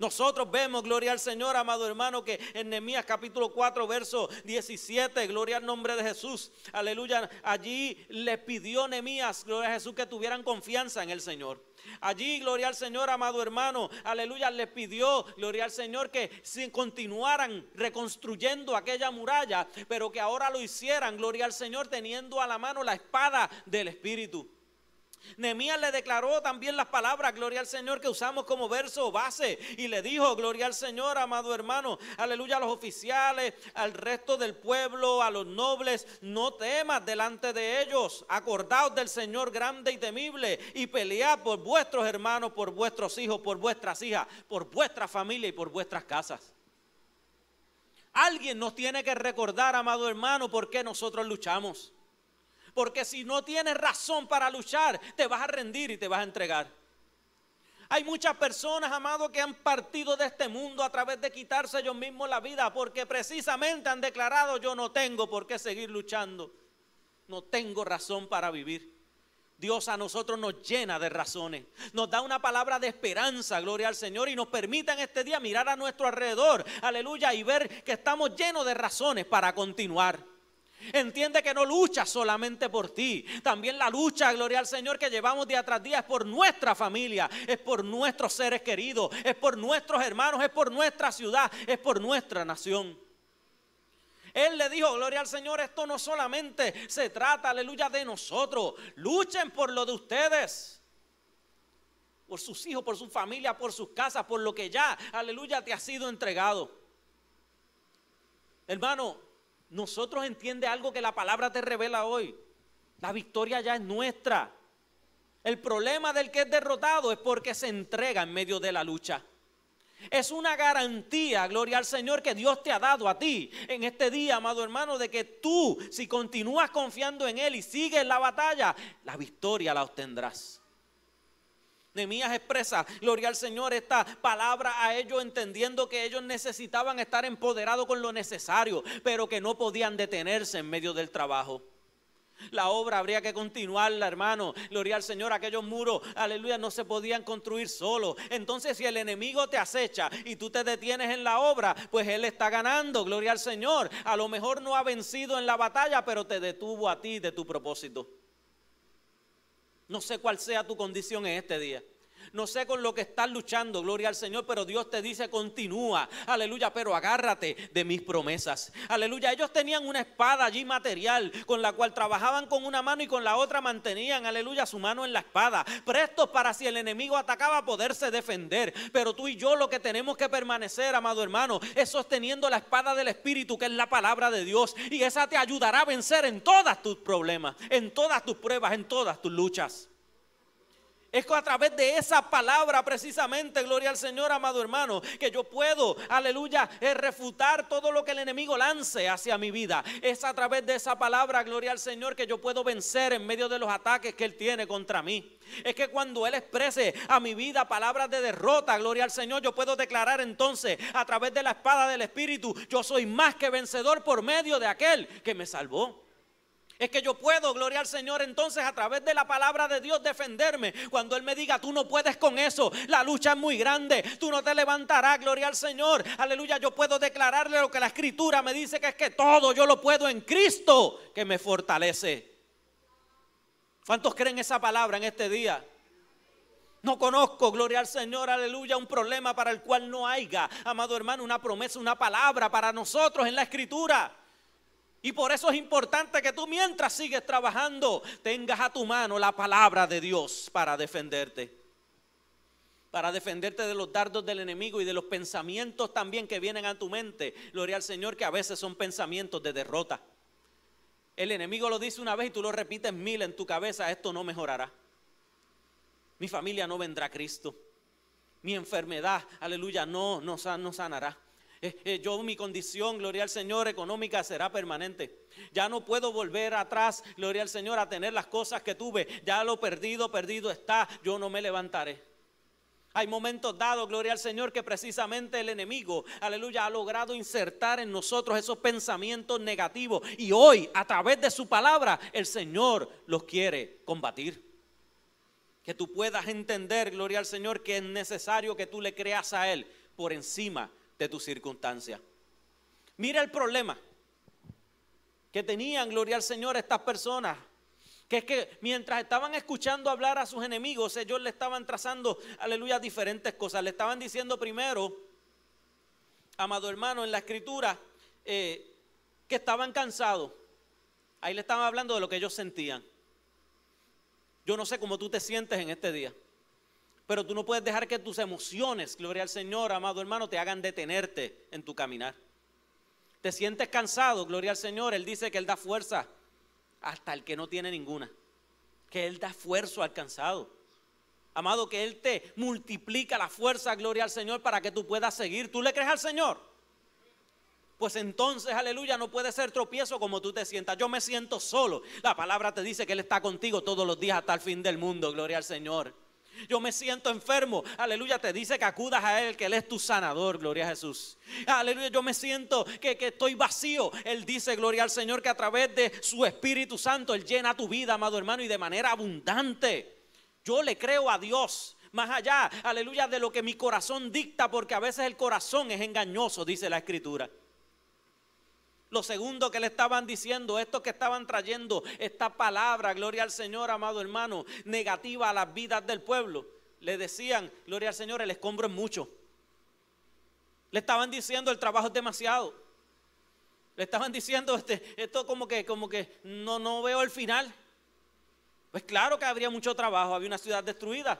Nosotros vemos, gloria al Señor, amado hermano, que en Nehemías capítulo 4, verso 17, gloria al nombre de Jesús, aleluya, allí le pidió Nehemías, gloria a Jesús, que tuvieran confianza en el Señor. Allí, gloria al Señor, amado hermano, aleluya, les pidió, gloria al Señor, que continuaran reconstruyendo aquella muralla, pero que ahora lo hicieran, gloria al Señor, teniendo a la mano la espada del Espíritu. Nehemías le declaró también las palabras, gloria al Señor, que usamos como verso base. Y le dijo, gloria al Señor, amado hermano, aleluya a los oficiales, al resto del pueblo, a los nobles, no temas delante de ellos. Acordaos del Señor grande y temible y pelead por vuestros hermanos, por vuestros hijos, por vuestras hijas, por vuestra familia y por vuestras casas. Alguien nos tiene que recordar, amado hermano, por qué nosotros luchamos. Porque si no tienes razón para luchar, te vas a rendir y te vas a entregar. Hay muchas personas, amados, que han partido de este mundo a través de quitarse ellos mismos la vida, porque precisamente han declarado, yo no tengo por qué seguir luchando, no tengo razón para vivir. Dios a nosotros nos llena de razones, nos da una palabra de esperanza, gloria al Señor, y nos permita en este día mirar a nuestro alrededor, aleluya, y ver que estamos llenos de razones para continuar. Entiende que no lucha solamente por ti. También la lucha, gloria al Señor, que llevamos día tras día es por nuestra familia, es por nuestros seres queridos, es por nuestros hermanos, es por nuestra ciudad, es por nuestra nación. Él le dijo, gloria al Señor, esto no solamente se trata, aleluya, de nosotros. Luchen por lo de ustedes. Por sus hijos, por su familia, por sus casas, por lo que ya, aleluya, te ha sido entregado. Hermano, nosotros entiende algo que la palabra te revela hoy. La victoria ya es nuestra. El problema del que es derrotado es porque se entrega en medio de la lucha. Es una garantía, gloria al Señor, que Dios te ha dado a ti en este día, amado hermano, de que tú, si continúas confiando en Él y sigues la batalla, la victoria la obtendrás. Nemías expresa, gloria al Señor, esta palabra a ellos entendiendo que ellos necesitaban estar empoderados con lo necesario, pero que no podían detenerse en medio del trabajo. La obra habría que continuarla, hermano. Gloria al Señor, aquellos muros, aleluya, no se podían construir solos. Entonces, si el enemigo te acecha y tú te detienes en la obra, pues él está ganando, gloria al Señor. A lo mejor no ha vencido en la batalla, pero te detuvo a ti de tu propósito. No sé cuál sea tu condición en este día. No sé con lo que estás luchando, gloria al Señor, pero Dios te dice, continúa, aleluya, pero agárrate de mis promesas. Aleluya, ellos tenían una espada allí material con la cual trabajaban con una mano y con la otra mantenían, aleluya, su mano en la espada, prestos para si el enemigo atacaba poderse defender. Pero tú y yo lo que tenemos que permanecer, amado hermano, es sosteniendo la espada del Espíritu, que es la palabra de Dios, y esa te ayudará a vencer en todas tus problemas, en todas tus pruebas, en todas tus luchas. Es a través de esa palabra precisamente, gloria al Señor, amado hermano, que yo puedo, aleluya, eh, refutar todo lo que el enemigo lance hacia mi vida. Es a través de esa palabra, gloria al Señor, que yo puedo vencer en medio de los ataques que él tiene contra mí. Es que cuando él exprese a mi vida palabras de derrota, gloria al Señor, yo puedo declarar entonces a través de la espada del Espíritu, yo soy más que vencedor por medio de aquel que me salvó. Es que yo puedo, gloria al Señor, entonces a través de la palabra de Dios defenderme. Cuando Él me diga, tú no puedes con eso, la lucha es muy grande, tú no te levantarás, gloria al Señor. Aleluya, yo puedo declararle lo que la escritura me dice, que es que todo yo lo puedo en Cristo que me fortalece. ¿Cuántos creen esa palabra en este día? No conozco, gloria al Señor, aleluya, un problema para el cual no haya, amado hermano, una promesa, una palabra para nosotros en la escritura. Y por eso es importante que tú mientras sigues trabajando tengas a tu mano la palabra de Dios para defenderte. Para defenderte de los dardos del enemigo y de los pensamientos también que vienen a tu mente. Gloria al Señor que a veces son pensamientos de derrota. El enemigo lo dice una vez y tú lo repites mil en tu cabeza, esto no mejorará. Mi familia no vendrá a Cristo. Mi enfermedad, aleluya, no, no, no sanará yo mi condición, gloria al Señor, económica será permanente. Ya no puedo volver atrás, gloria al Señor, a tener las cosas que tuve. Ya lo perdido, perdido está, yo no me levantaré. Hay momentos dados, gloria al Señor, que precisamente el enemigo, aleluya, ha logrado insertar en nosotros esos pensamientos negativos. Y hoy, a través de su palabra, el Señor los quiere combatir. Que tú puedas entender, gloria al Señor, que es necesario que tú le creas a Él por encima de circunstancia Mira el problema que tenían, gloria al Señor, estas personas. Que es que mientras estaban escuchando hablar a sus enemigos, ellos le estaban trazando, aleluya, diferentes cosas. Le estaban diciendo primero, amado hermano, en la escritura, eh, que estaban cansados. Ahí le estaban hablando de lo que ellos sentían. Yo no sé cómo tú te sientes en este día. Pero tú no puedes dejar que tus emociones, gloria al Señor, amado hermano, te hagan detenerte en tu caminar. Te sientes cansado, gloria al Señor. Él dice que Él da fuerza hasta el que no tiene ninguna. Que Él da fuerza al cansado. Amado, que Él te multiplica la fuerza, gloria al Señor, para que tú puedas seguir. ¿Tú le crees al Señor? Pues entonces, aleluya, no puede ser tropiezo como tú te sientas. Yo me siento solo. La palabra te dice que Él está contigo todos los días hasta el fin del mundo, gloria al Señor. Yo me siento enfermo. Aleluya, te dice que acudas a Él, que Él es tu sanador. Gloria a Jesús. Aleluya, yo me siento que, que estoy vacío. Él dice, gloria al Señor, que a través de su Espíritu Santo Él llena tu vida, amado hermano, y de manera abundante. Yo le creo a Dios más allá, aleluya, de lo que mi corazón dicta, porque a veces el corazón es engañoso, dice la escritura. Lo segundo que le estaban diciendo, esto que estaban trayendo esta palabra, gloria al Señor, amado hermano, negativa a las vidas del pueblo, le decían, gloria al Señor, el escombro es mucho. Le estaban diciendo, el trabajo es demasiado. Le estaban diciendo, este, esto como que, como que no, no veo el final. Pues claro que habría mucho trabajo, había una ciudad destruida.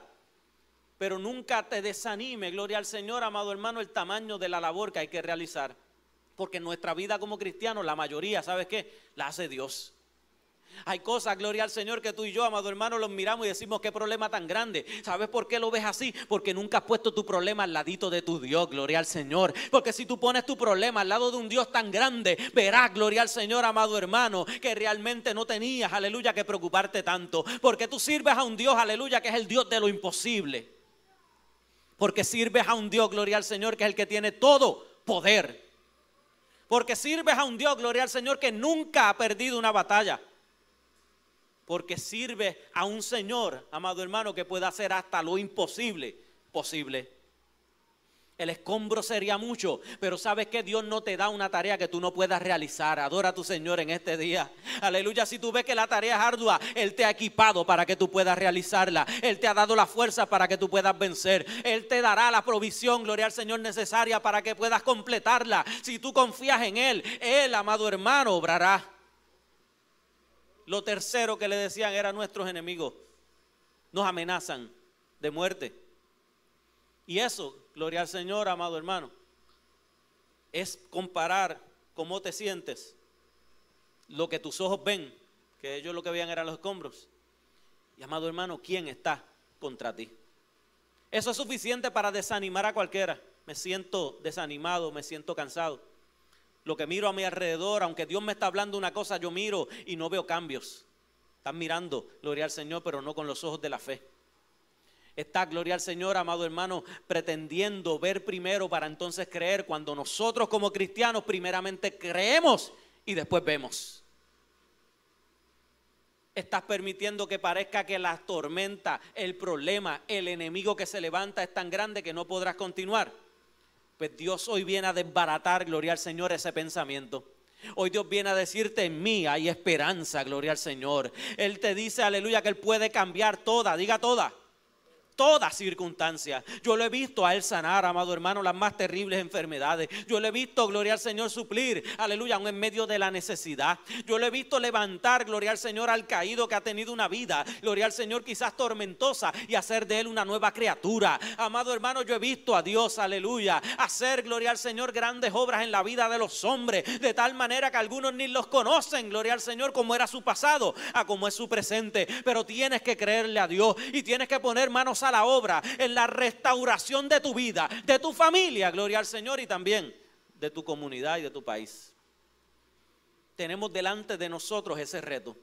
Pero nunca te desanime, gloria al Señor, amado hermano, el tamaño de la labor que hay que realizar porque nuestra vida como cristianos, la mayoría, ¿sabes qué? La hace Dios. Hay cosas, gloria al Señor, que tú y yo, amado hermano, los miramos y decimos, qué problema tan grande. ¿Sabes por qué lo ves así? Porque nunca has puesto tu problema al ladito de tu Dios, gloria al Señor. Porque si tú pones tu problema al lado de un Dios tan grande, verás, gloria al Señor, amado hermano, que realmente no tenías, aleluya, que preocuparte tanto. Porque tú sirves a un Dios, aleluya, que es el Dios de lo imposible. Porque sirves a un Dios, gloria al Señor, que es el que tiene todo poder. Porque sirves a un Dios, gloria al Señor, que nunca ha perdido una batalla. Porque sirves a un Señor, amado hermano, que pueda hacer hasta lo imposible posible. El escombro sería mucho, pero sabes que Dios no te da una tarea que tú no puedas realizar. Adora a tu Señor en este día. Aleluya, si tú ves que la tarea es ardua, Él te ha equipado para que tú puedas realizarla. Él te ha dado la fuerza para que tú puedas vencer. Él te dará la provisión, gloria al Señor, necesaria para que puedas completarla. Si tú confías en Él, Él, amado hermano, obrará. Lo tercero que le decían era nuestros enemigos. Nos amenazan de muerte. Y eso, gloria al Señor, amado hermano, es comparar cómo te sientes, lo que tus ojos ven, que ellos lo que veían eran los escombros. Y amado hermano, ¿quién está contra ti? Eso es suficiente para desanimar a cualquiera. Me siento desanimado, me siento cansado. Lo que miro a mi alrededor, aunque Dios me está hablando una cosa, yo miro y no veo cambios. Están mirando, gloria al Señor, pero no con los ojos de la fe. Está, gloria al Señor, amado hermano, pretendiendo ver primero para entonces creer cuando nosotros como cristianos primeramente creemos y después vemos. Estás permitiendo que parezca que la tormenta, el problema, el enemigo que se levanta es tan grande que no podrás continuar. Pues Dios hoy viene a desbaratar, gloria al Señor, ese pensamiento. Hoy Dios viene a decirte, en mí hay esperanza, gloria al Señor. Él te dice, aleluya, que Él puede cambiar toda, diga toda Todas circunstancias Yo lo he visto a Él sanar, amado hermano, las más terribles enfermedades. Yo lo he visto, gloria al Señor, suplir, aleluya, aún en medio de la necesidad. Yo lo he visto levantar, gloria al Señor, al caído que ha tenido una vida, gloria al Señor, quizás tormentosa, y hacer de Él una nueva criatura. Amado hermano, yo he visto a Dios, aleluya, hacer, gloria al Señor, grandes obras en la vida de los hombres, de tal manera que algunos ni los conocen, gloria al Señor, como era su pasado, a como es su presente. Pero tienes que creerle a Dios y tienes que poner manos a la obra, en la restauración de tu vida, de tu familia, gloria al Señor, y también de tu comunidad y de tu país. Tenemos delante de nosotros ese reto.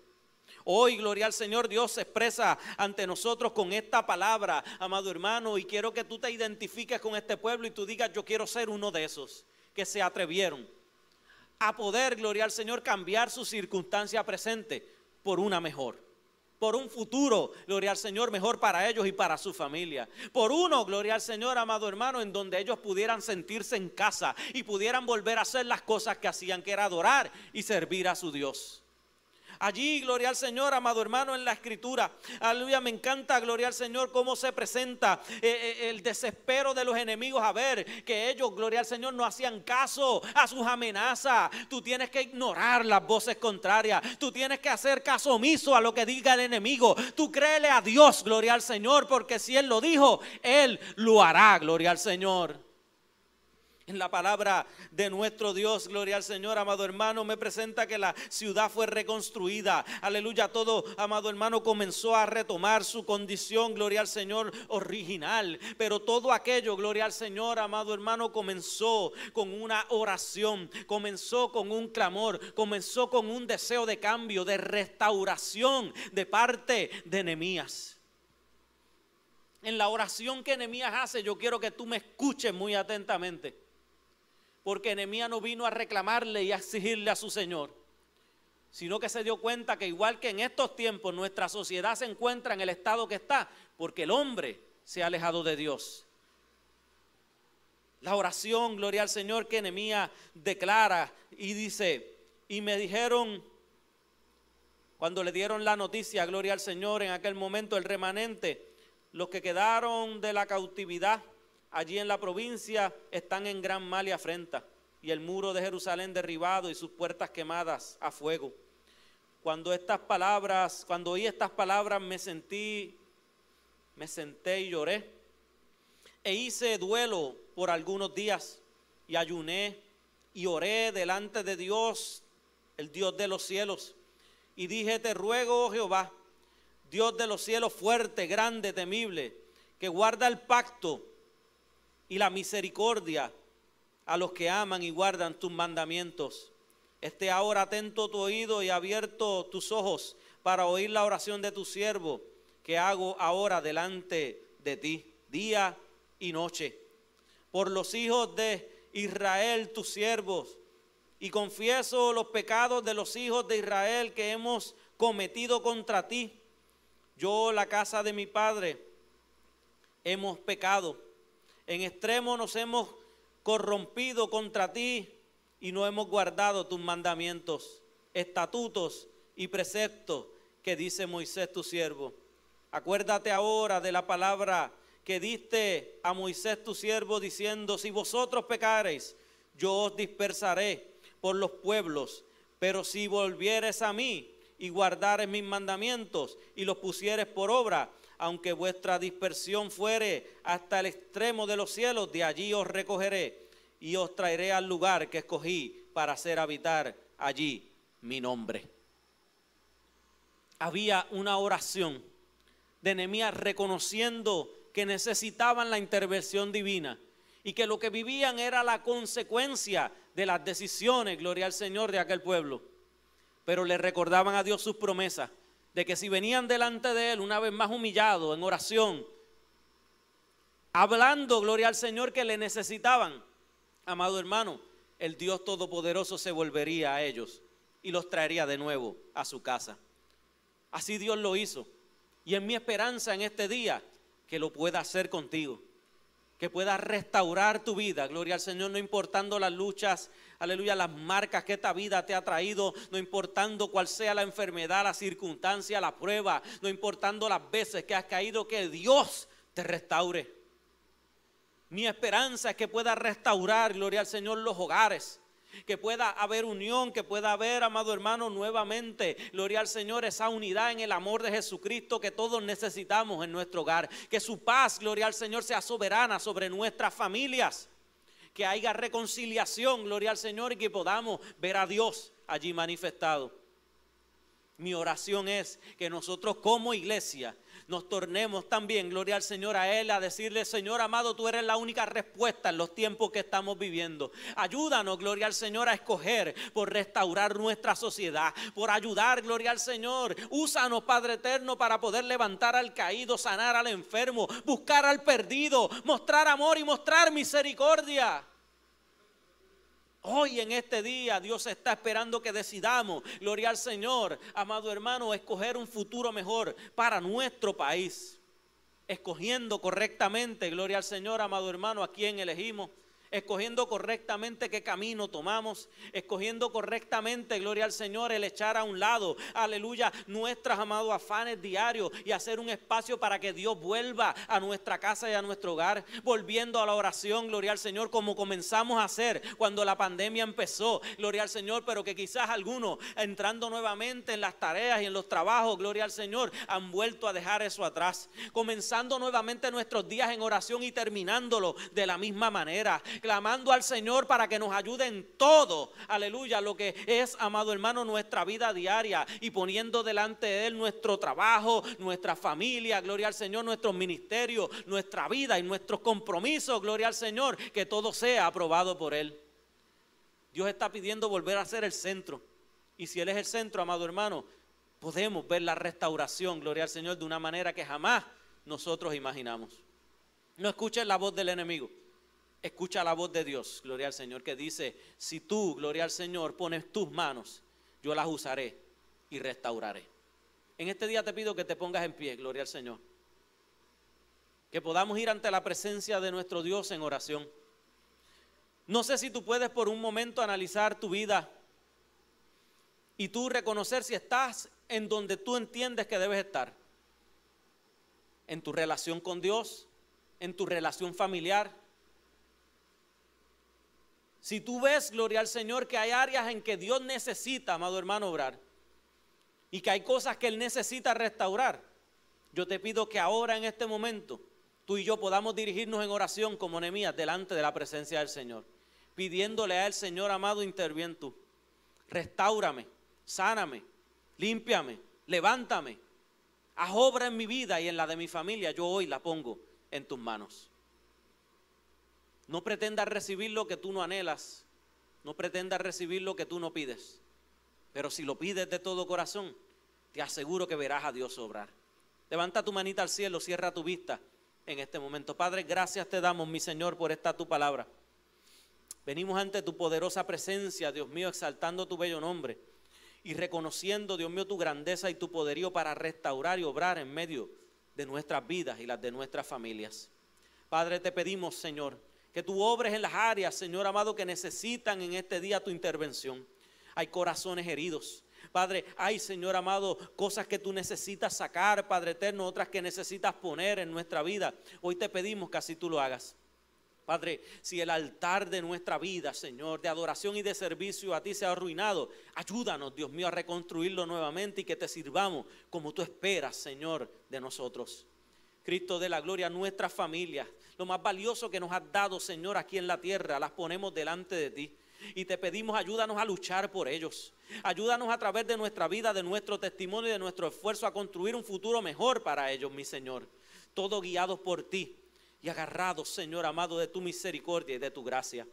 Hoy, gloria al Señor, Dios se expresa ante nosotros con esta palabra, amado hermano, y quiero que tú te identifiques con este pueblo y tú digas, yo quiero ser uno de esos que se atrevieron a poder, gloria al Señor, cambiar su circunstancia presente por una mejor por un futuro, gloria al Señor, mejor para ellos y para su familia. Por uno, gloria al Señor, amado hermano, en donde ellos pudieran sentirse en casa y pudieran volver a hacer las cosas que hacían, que era adorar y servir a su Dios. Allí, gloria al Señor, amado hermano, en la escritura. Aleluya, me encanta, gloria al Señor, cómo se presenta eh, eh, el desespero de los enemigos. A ver, que ellos, gloria al Señor, no hacían caso a sus amenazas. Tú tienes que ignorar las voces contrarias. Tú tienes que hacer caso omiso a lo que diga el enemigo. Tú créele a Dios, gloria al Señor, porque si Él lo dijo, Él lo hará, gloria al Señor en la palabra de nuestro Dios, gloria al Señor, amado hermano, me presenta que la ciudad fue reconstruida. Aleluya, todo, amado hermano, comenzó a retomar su condición, gloria al Señor, original. Pero todo aquello, gloria al Señor, amado hermano, comenzó con una oración, comenzó con un clamor, comenzó con un deseo de cambio, de restauración de parte de Nehemías. En la oración que Nehemías hace, yo quiero que tú me escuches muy atentamente porque enemía no vino a reclamarle y a exigirle a su Señor, sino que se dio cuenta que igual que en estos tiempos nuestra sociedad se encuentra en el estado que está, porque el hombre se ha alejado de Dios. La oración, gloria al Señor, que enemía declara y dice, y me dijeron, cuando le dieron la noticia, gloria al Señor, en aquel momento el remanente, los que quedaron de la cautividad, allí en la provincia están en gran mal y afrenta, y el muro de Jerusalén derribado y sus puertas quemadas a fuego. Cuando estas palabras, cuando oí estas palabras, me sentí, me senté y lloré. E hice duelo por algunos días y ayuné y oré delante de Dios, el Dios de los cielos. Y dije, te ruego, oh Jehová, Dios de los cielos fuerte, grande, temible, que guarda el pacto y la misericordia a los que aman y guardan tus mandamientos. Esté ahora atento tu oído y abierto tus ojos para oír la oración de tu siervo que hago ahora delante de ti, día y noche. Por los hijos de Israel, tus siervos, y confieso los pecados de los hijos de Israel que hemos cometido contra ti. Yo, la casa de mi padre, hemos pecado en extremo nos hemos corrompido contra ti y no hemos guardado tus mandamientos, estatutos y preceptos que dice Moisés tu siervo. Acuérdate ahora de la palabra que diste a Moisés tu siervo diciendo, si vosotros pecareis, yo os dispersaré por los pueblos, pero si volvieres a mí y guardares mis mandamientos y los pusieres por obra, aunque vuestra dispersión fuere hasta el extremo de los cielos, de allí os recogeré y os traeré al lugar que escogí para hacer habitar allí mi nombre. Había una oración de Nehemías reconociendo que necesitaban la intervención divina y que lo que vivían era la consecuencia de las decisiones, gloria al Señor, de aquel pueblo. Pero le recordaban a Dios sus promesas de que si venían delante de él una vez más humillado en oración, hablando, gloria al Señor, que le necesitaban, amado hermano, el Dios Todopoderoso se volvería a ellos y los traería de nuevo a su casa. Así Dios lo hizo. Y es mi esperanza en este día que lo pueda hacer contigo, que pueda restaurar tu vida, gloria al Señor, no importando las luchas, aleluya, las marcas que esta vida te ha traído, no importando cuál sea la enfermedad, la circunstancia, la prueba, no importando las veces que has caído, que Dios te restaure. Mi esperanza es que pueda restaurar, gloria al Señor, los hogares que pueda haber unión, que pueda haber, amado hermano, nuevamente, gloria al Señor, esa unidad en el amor de Jesucristo que todos necesitamos en nuestro hogar, que su paz, gloria al Señor, sea soberana sobre nuestras familias que haya reconciliación, gloria al Señor, y que podamos ver a Dios allí manifestado. Mi oración es que nosotros como iglesia nos tornemos también, gloria al Señor, a Él, a decirle, Señor amado, tú eres la única respuesta en los tiempos que estamos viviendo. Ayúdanos, gloria al Señor, a escoger por restaurar nuestra sociedad, por ayudar, gloria al Señor. Úsanos, Padre eterno, para poder levantar al caído, sanar al enfermo, buscar al perdido, mostrar amor y mostrar misericordia. Hoy en este día Dios está esperando que decidamos, gloria al Señor, amado hermano, escoger un futuro mejor para nuestro país. Escogiendo correctamente, gloria al Señor, amado hermano, a quien elegimos escogiendo correctamente qué camino tomamos, escogiendo correctamente, gloria al Señor, el echar a un lado, aleluya, nuestros amados afanes diarios y hacer un espacio para que Dios vuelva a nuestra casa y a nuestro hogar, volviendo a la oración, gloria al Señor, como comenzamos a hacer cuando la pandemia empezó, gloria al Señor, pero que quizás algunos entrando nuevamente en las tareas y en los trabajos, gloria al Señor, han vuelto a dejar eso atrás, comenzando nuevamente nuestros días en oración y terminándolo de la misma manera clamando al Señor para que nos ayude en todo, aleluya, lo que es, amado hermano, nuestra vida diaria y poniendo delante de Él nuestro trabajo, nuestra familia, gloria al Señor, nuestro ministerios, nuestra vida y nuestros compromisos, gloria al Señor, que todo sea aprobado por Él. Dios está pidiendo volver a ser el centro. Y si Él es el centro, amado hermano, podemos ver la restauración, gloria al Señor, de una manera que jamás nosotros imaginamos. No escuchen la voz del enemigo escucha la voz de Dios, gloria al Señor, que dice, si tú, gloria al Señor, pones tus manos, yo las usaré y restauraré. En este día te pido que te pongas en pie, gloria al Señor. Que podamos ir ante la presencia de nuestro Dios en oración. No sé si tú puedes por un momento analizar tu vida y tú reconocer si estás en donde tú entiendes que debes estar. En tu relación con Dios, en tu relación familiar, si tú ves, gloria al Señor, que hay áreas en que Dios necesita, amado hermano, obrar. Y que hay cosas que Él necesita restaurar. Yo te pido que ahora, en este momento, tú y yo podamos dirigirnos en oración como Nehemías delante de la presencia del Señor. Pidiéndole al Señor, amado, interviento, tú. Restáurame, sáname, límpiame, levántame. Haz obra en mi vida y en la de mi familia. Yo hoy la pongo en tus manos. No pretendas recibir lo que tú no anhelas. No pretendas recibir lo que tú no pides. Pero si lo pides de todo corazón, te aseguro que verás a Dios obrar. Levanta tu manita al cielo, cierra tu vista en este momento. Padre, gracias te damos, mi Señor, por esta tu palabra. Venimos ante tu poderosa presencia, Dios mío, exaltando tu bello nombre y reconociendo, Dios mío, tu grandeza y tu poderío para restaurar y obrar en medio de nuestras vidas y las de nuestras familias. Padre, te pedimos, Señor, que tú obres en las áreas, Señor amado, que necesitan en este día tu intervención. Hay corazones heridos. Padre, hay, Señor amado, cosas que tú necesitas sacar, Padre eterno, otras que necesitas poner en nuestra vida. Hoy te pedimos que así tú lo hagas. Padre, si el altar de nuestra vida, Señor, de adoración y de servicio a ti se ha arruinado, ayúdanos, Dios mío, a reconstruirlo nuevamente y que te sirvamos como tú esperas, Señor, de nosotros. Cristo de la gloria, a nuestras familias, lo más valioso que nos has dado, Señor, aquí en la tierra, las ponemos delante de ti. Y te pedimos, ayúdanos a luchar por ellos. Ayúdanos a través de nuestra vida, de nuestro testimonio y de nuestro esfuerzo a construir un futuro mejor para ellos, mi Señor. Todo guiados por ti y agarrados, Señor amado, de tu misericordia y de tu gracia.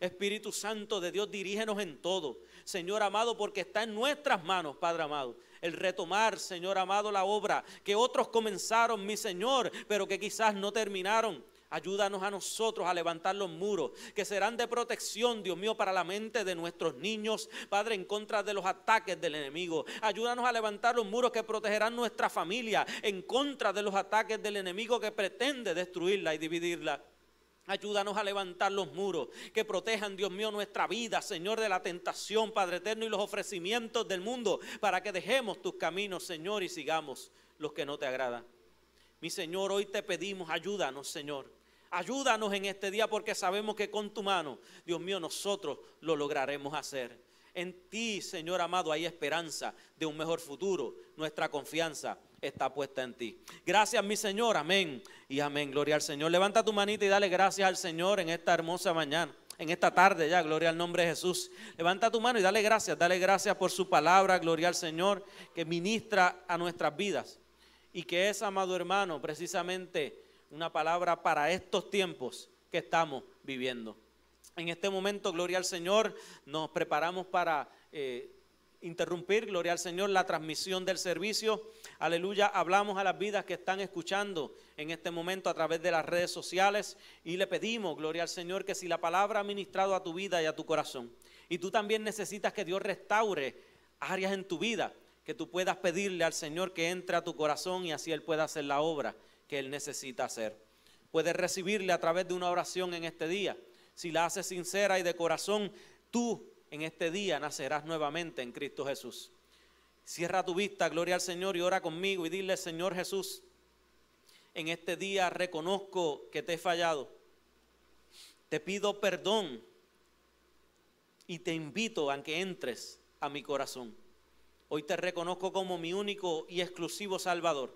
Espíritu Santo de Dios, dirígenos en todo, Señor amado, porque está en nuestras manos, Padre amado, el retomar, Señor amado, la obra que otros comenzaron, mi Señor, pero que quizás no terminaron. Ayúdanos a nosotros a levantar los muros que serán de protección, Dios mío, para la mente de nuestros niños, Padre, en contra de los ataques del enemigo. Ayúdanos a levantar los muros que protegerán nuestra familia en contra de los ataques del enemigo que pretende destruirla y dividirla. Ayúdanos a levantar los muros que protejan, Dios mío, nuestra vida, Señor, de la tentación, Padre eterno, y los ofrecimientos del mundo, para que dejemos tus caminos, Señor, y sigamos los que no te agradan. Mi Señor, hoy te pedimos, ayúdanos, Señor Ayúdanos en este día porque sabemos que con tu mano, Dios mío, nosotros lo lograremos hacer. En ti, Señor amado, hay esperanza de un mejor futuro. Nuestra confianza está puesta en ti. Gracias, mi Señor. Amén. Y amén. Gloria al Señor. Levanta tu manita y dale gracias al Señor en esta hermosa mañana. En esta tarde ya, gloria al nombre de Jesús. Levanta tu mano y dale gracias, dale gracias por su palabra, gloria al Señor, que ministra a nuestras vidas. Y que es, amado hermano, precisamente una palabra para estos tiempos que estamos viviendo. En este momento, gloria al Señor, nos preparamos para eh, interrumpir, gloria al Señor, la transmisión del servicio. Aleluya, hablamos a las vidas que están escuchando en este momento a través de las redes sociales y le pedimos, gloria al Señor, que si la palabra ha ministrado a tu vida y a tu corazón y tú también necesitas que Dios restaure áreas en tu vida, que tú puedas pedirle al Señor que entre a tu corazón y así Él pueda hacer la obra que él necesita hacer. Puedes recibirle a través de una oración en este día. Si la haces sincera y de corazón, tú en este día nacerás nuevamente en Cristo Jesús. Cierra tu vista, gloria al Señor, y ora conmigo y dile, Señor Jesús, en este día reconozco que te he fallado. Te pido perdón y te invito a que entres a mi corazón. Hoy te reconozco como mi único y exclusivo Salvador.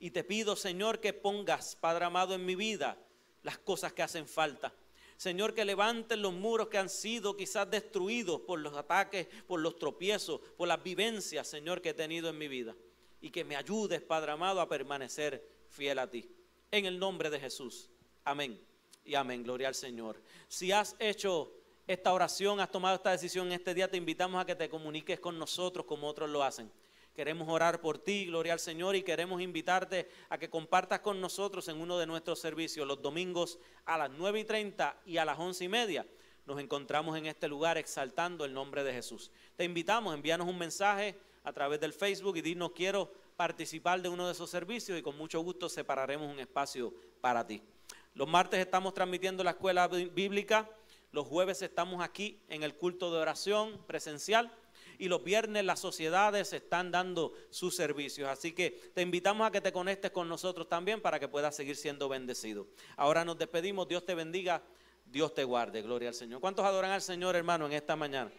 Y te pido, Señor, que pongas, Padre amado, en mi vida las cosas que hacen falta. Señor, que levantes los muros que han sido quizás destruidos por los ataques, por los tropiezos, por las vivencias, Señor, que he tenido en mi vida. Y que me ayudes, Padre amado, a permanecer fiel a ti. En el nombre de Jesús. Amén. Y amén. Gloria al Señor. Si has hecho esta oración, has tomado esta decisión en este día, te invitamos a que te comuniques con nosotros como otros lo hacen. Queremos orar por ti, gloria al Señor, y queremos invitarte a que compartas con nosotros en uno de nuestros servicios los domingos a las 9 y 30 y a las 11 y media. Nos encontramos en este lugar exaltando el nombre de Jesús. Te invitamos, envíanos un mensaje a través del Facebook y dinos quiero participar de uno de esos servicios y con mucho gusto separaremos un espacio para ti. Los martes estamos transmitiendo la escuela bíblica, los jueves estamos aquí en el culto de oración presencial y los viernes las sociedades están dando sus servicios. Así que te invitamos a que te conectes con nosotros también para que puedas seguir siendo bendecido. Ahora nos despedimos, Dios te bendiga, Dios te guarde, gloria al Señor. ¿Cuántos adoran al Señor hermano en esta mañana?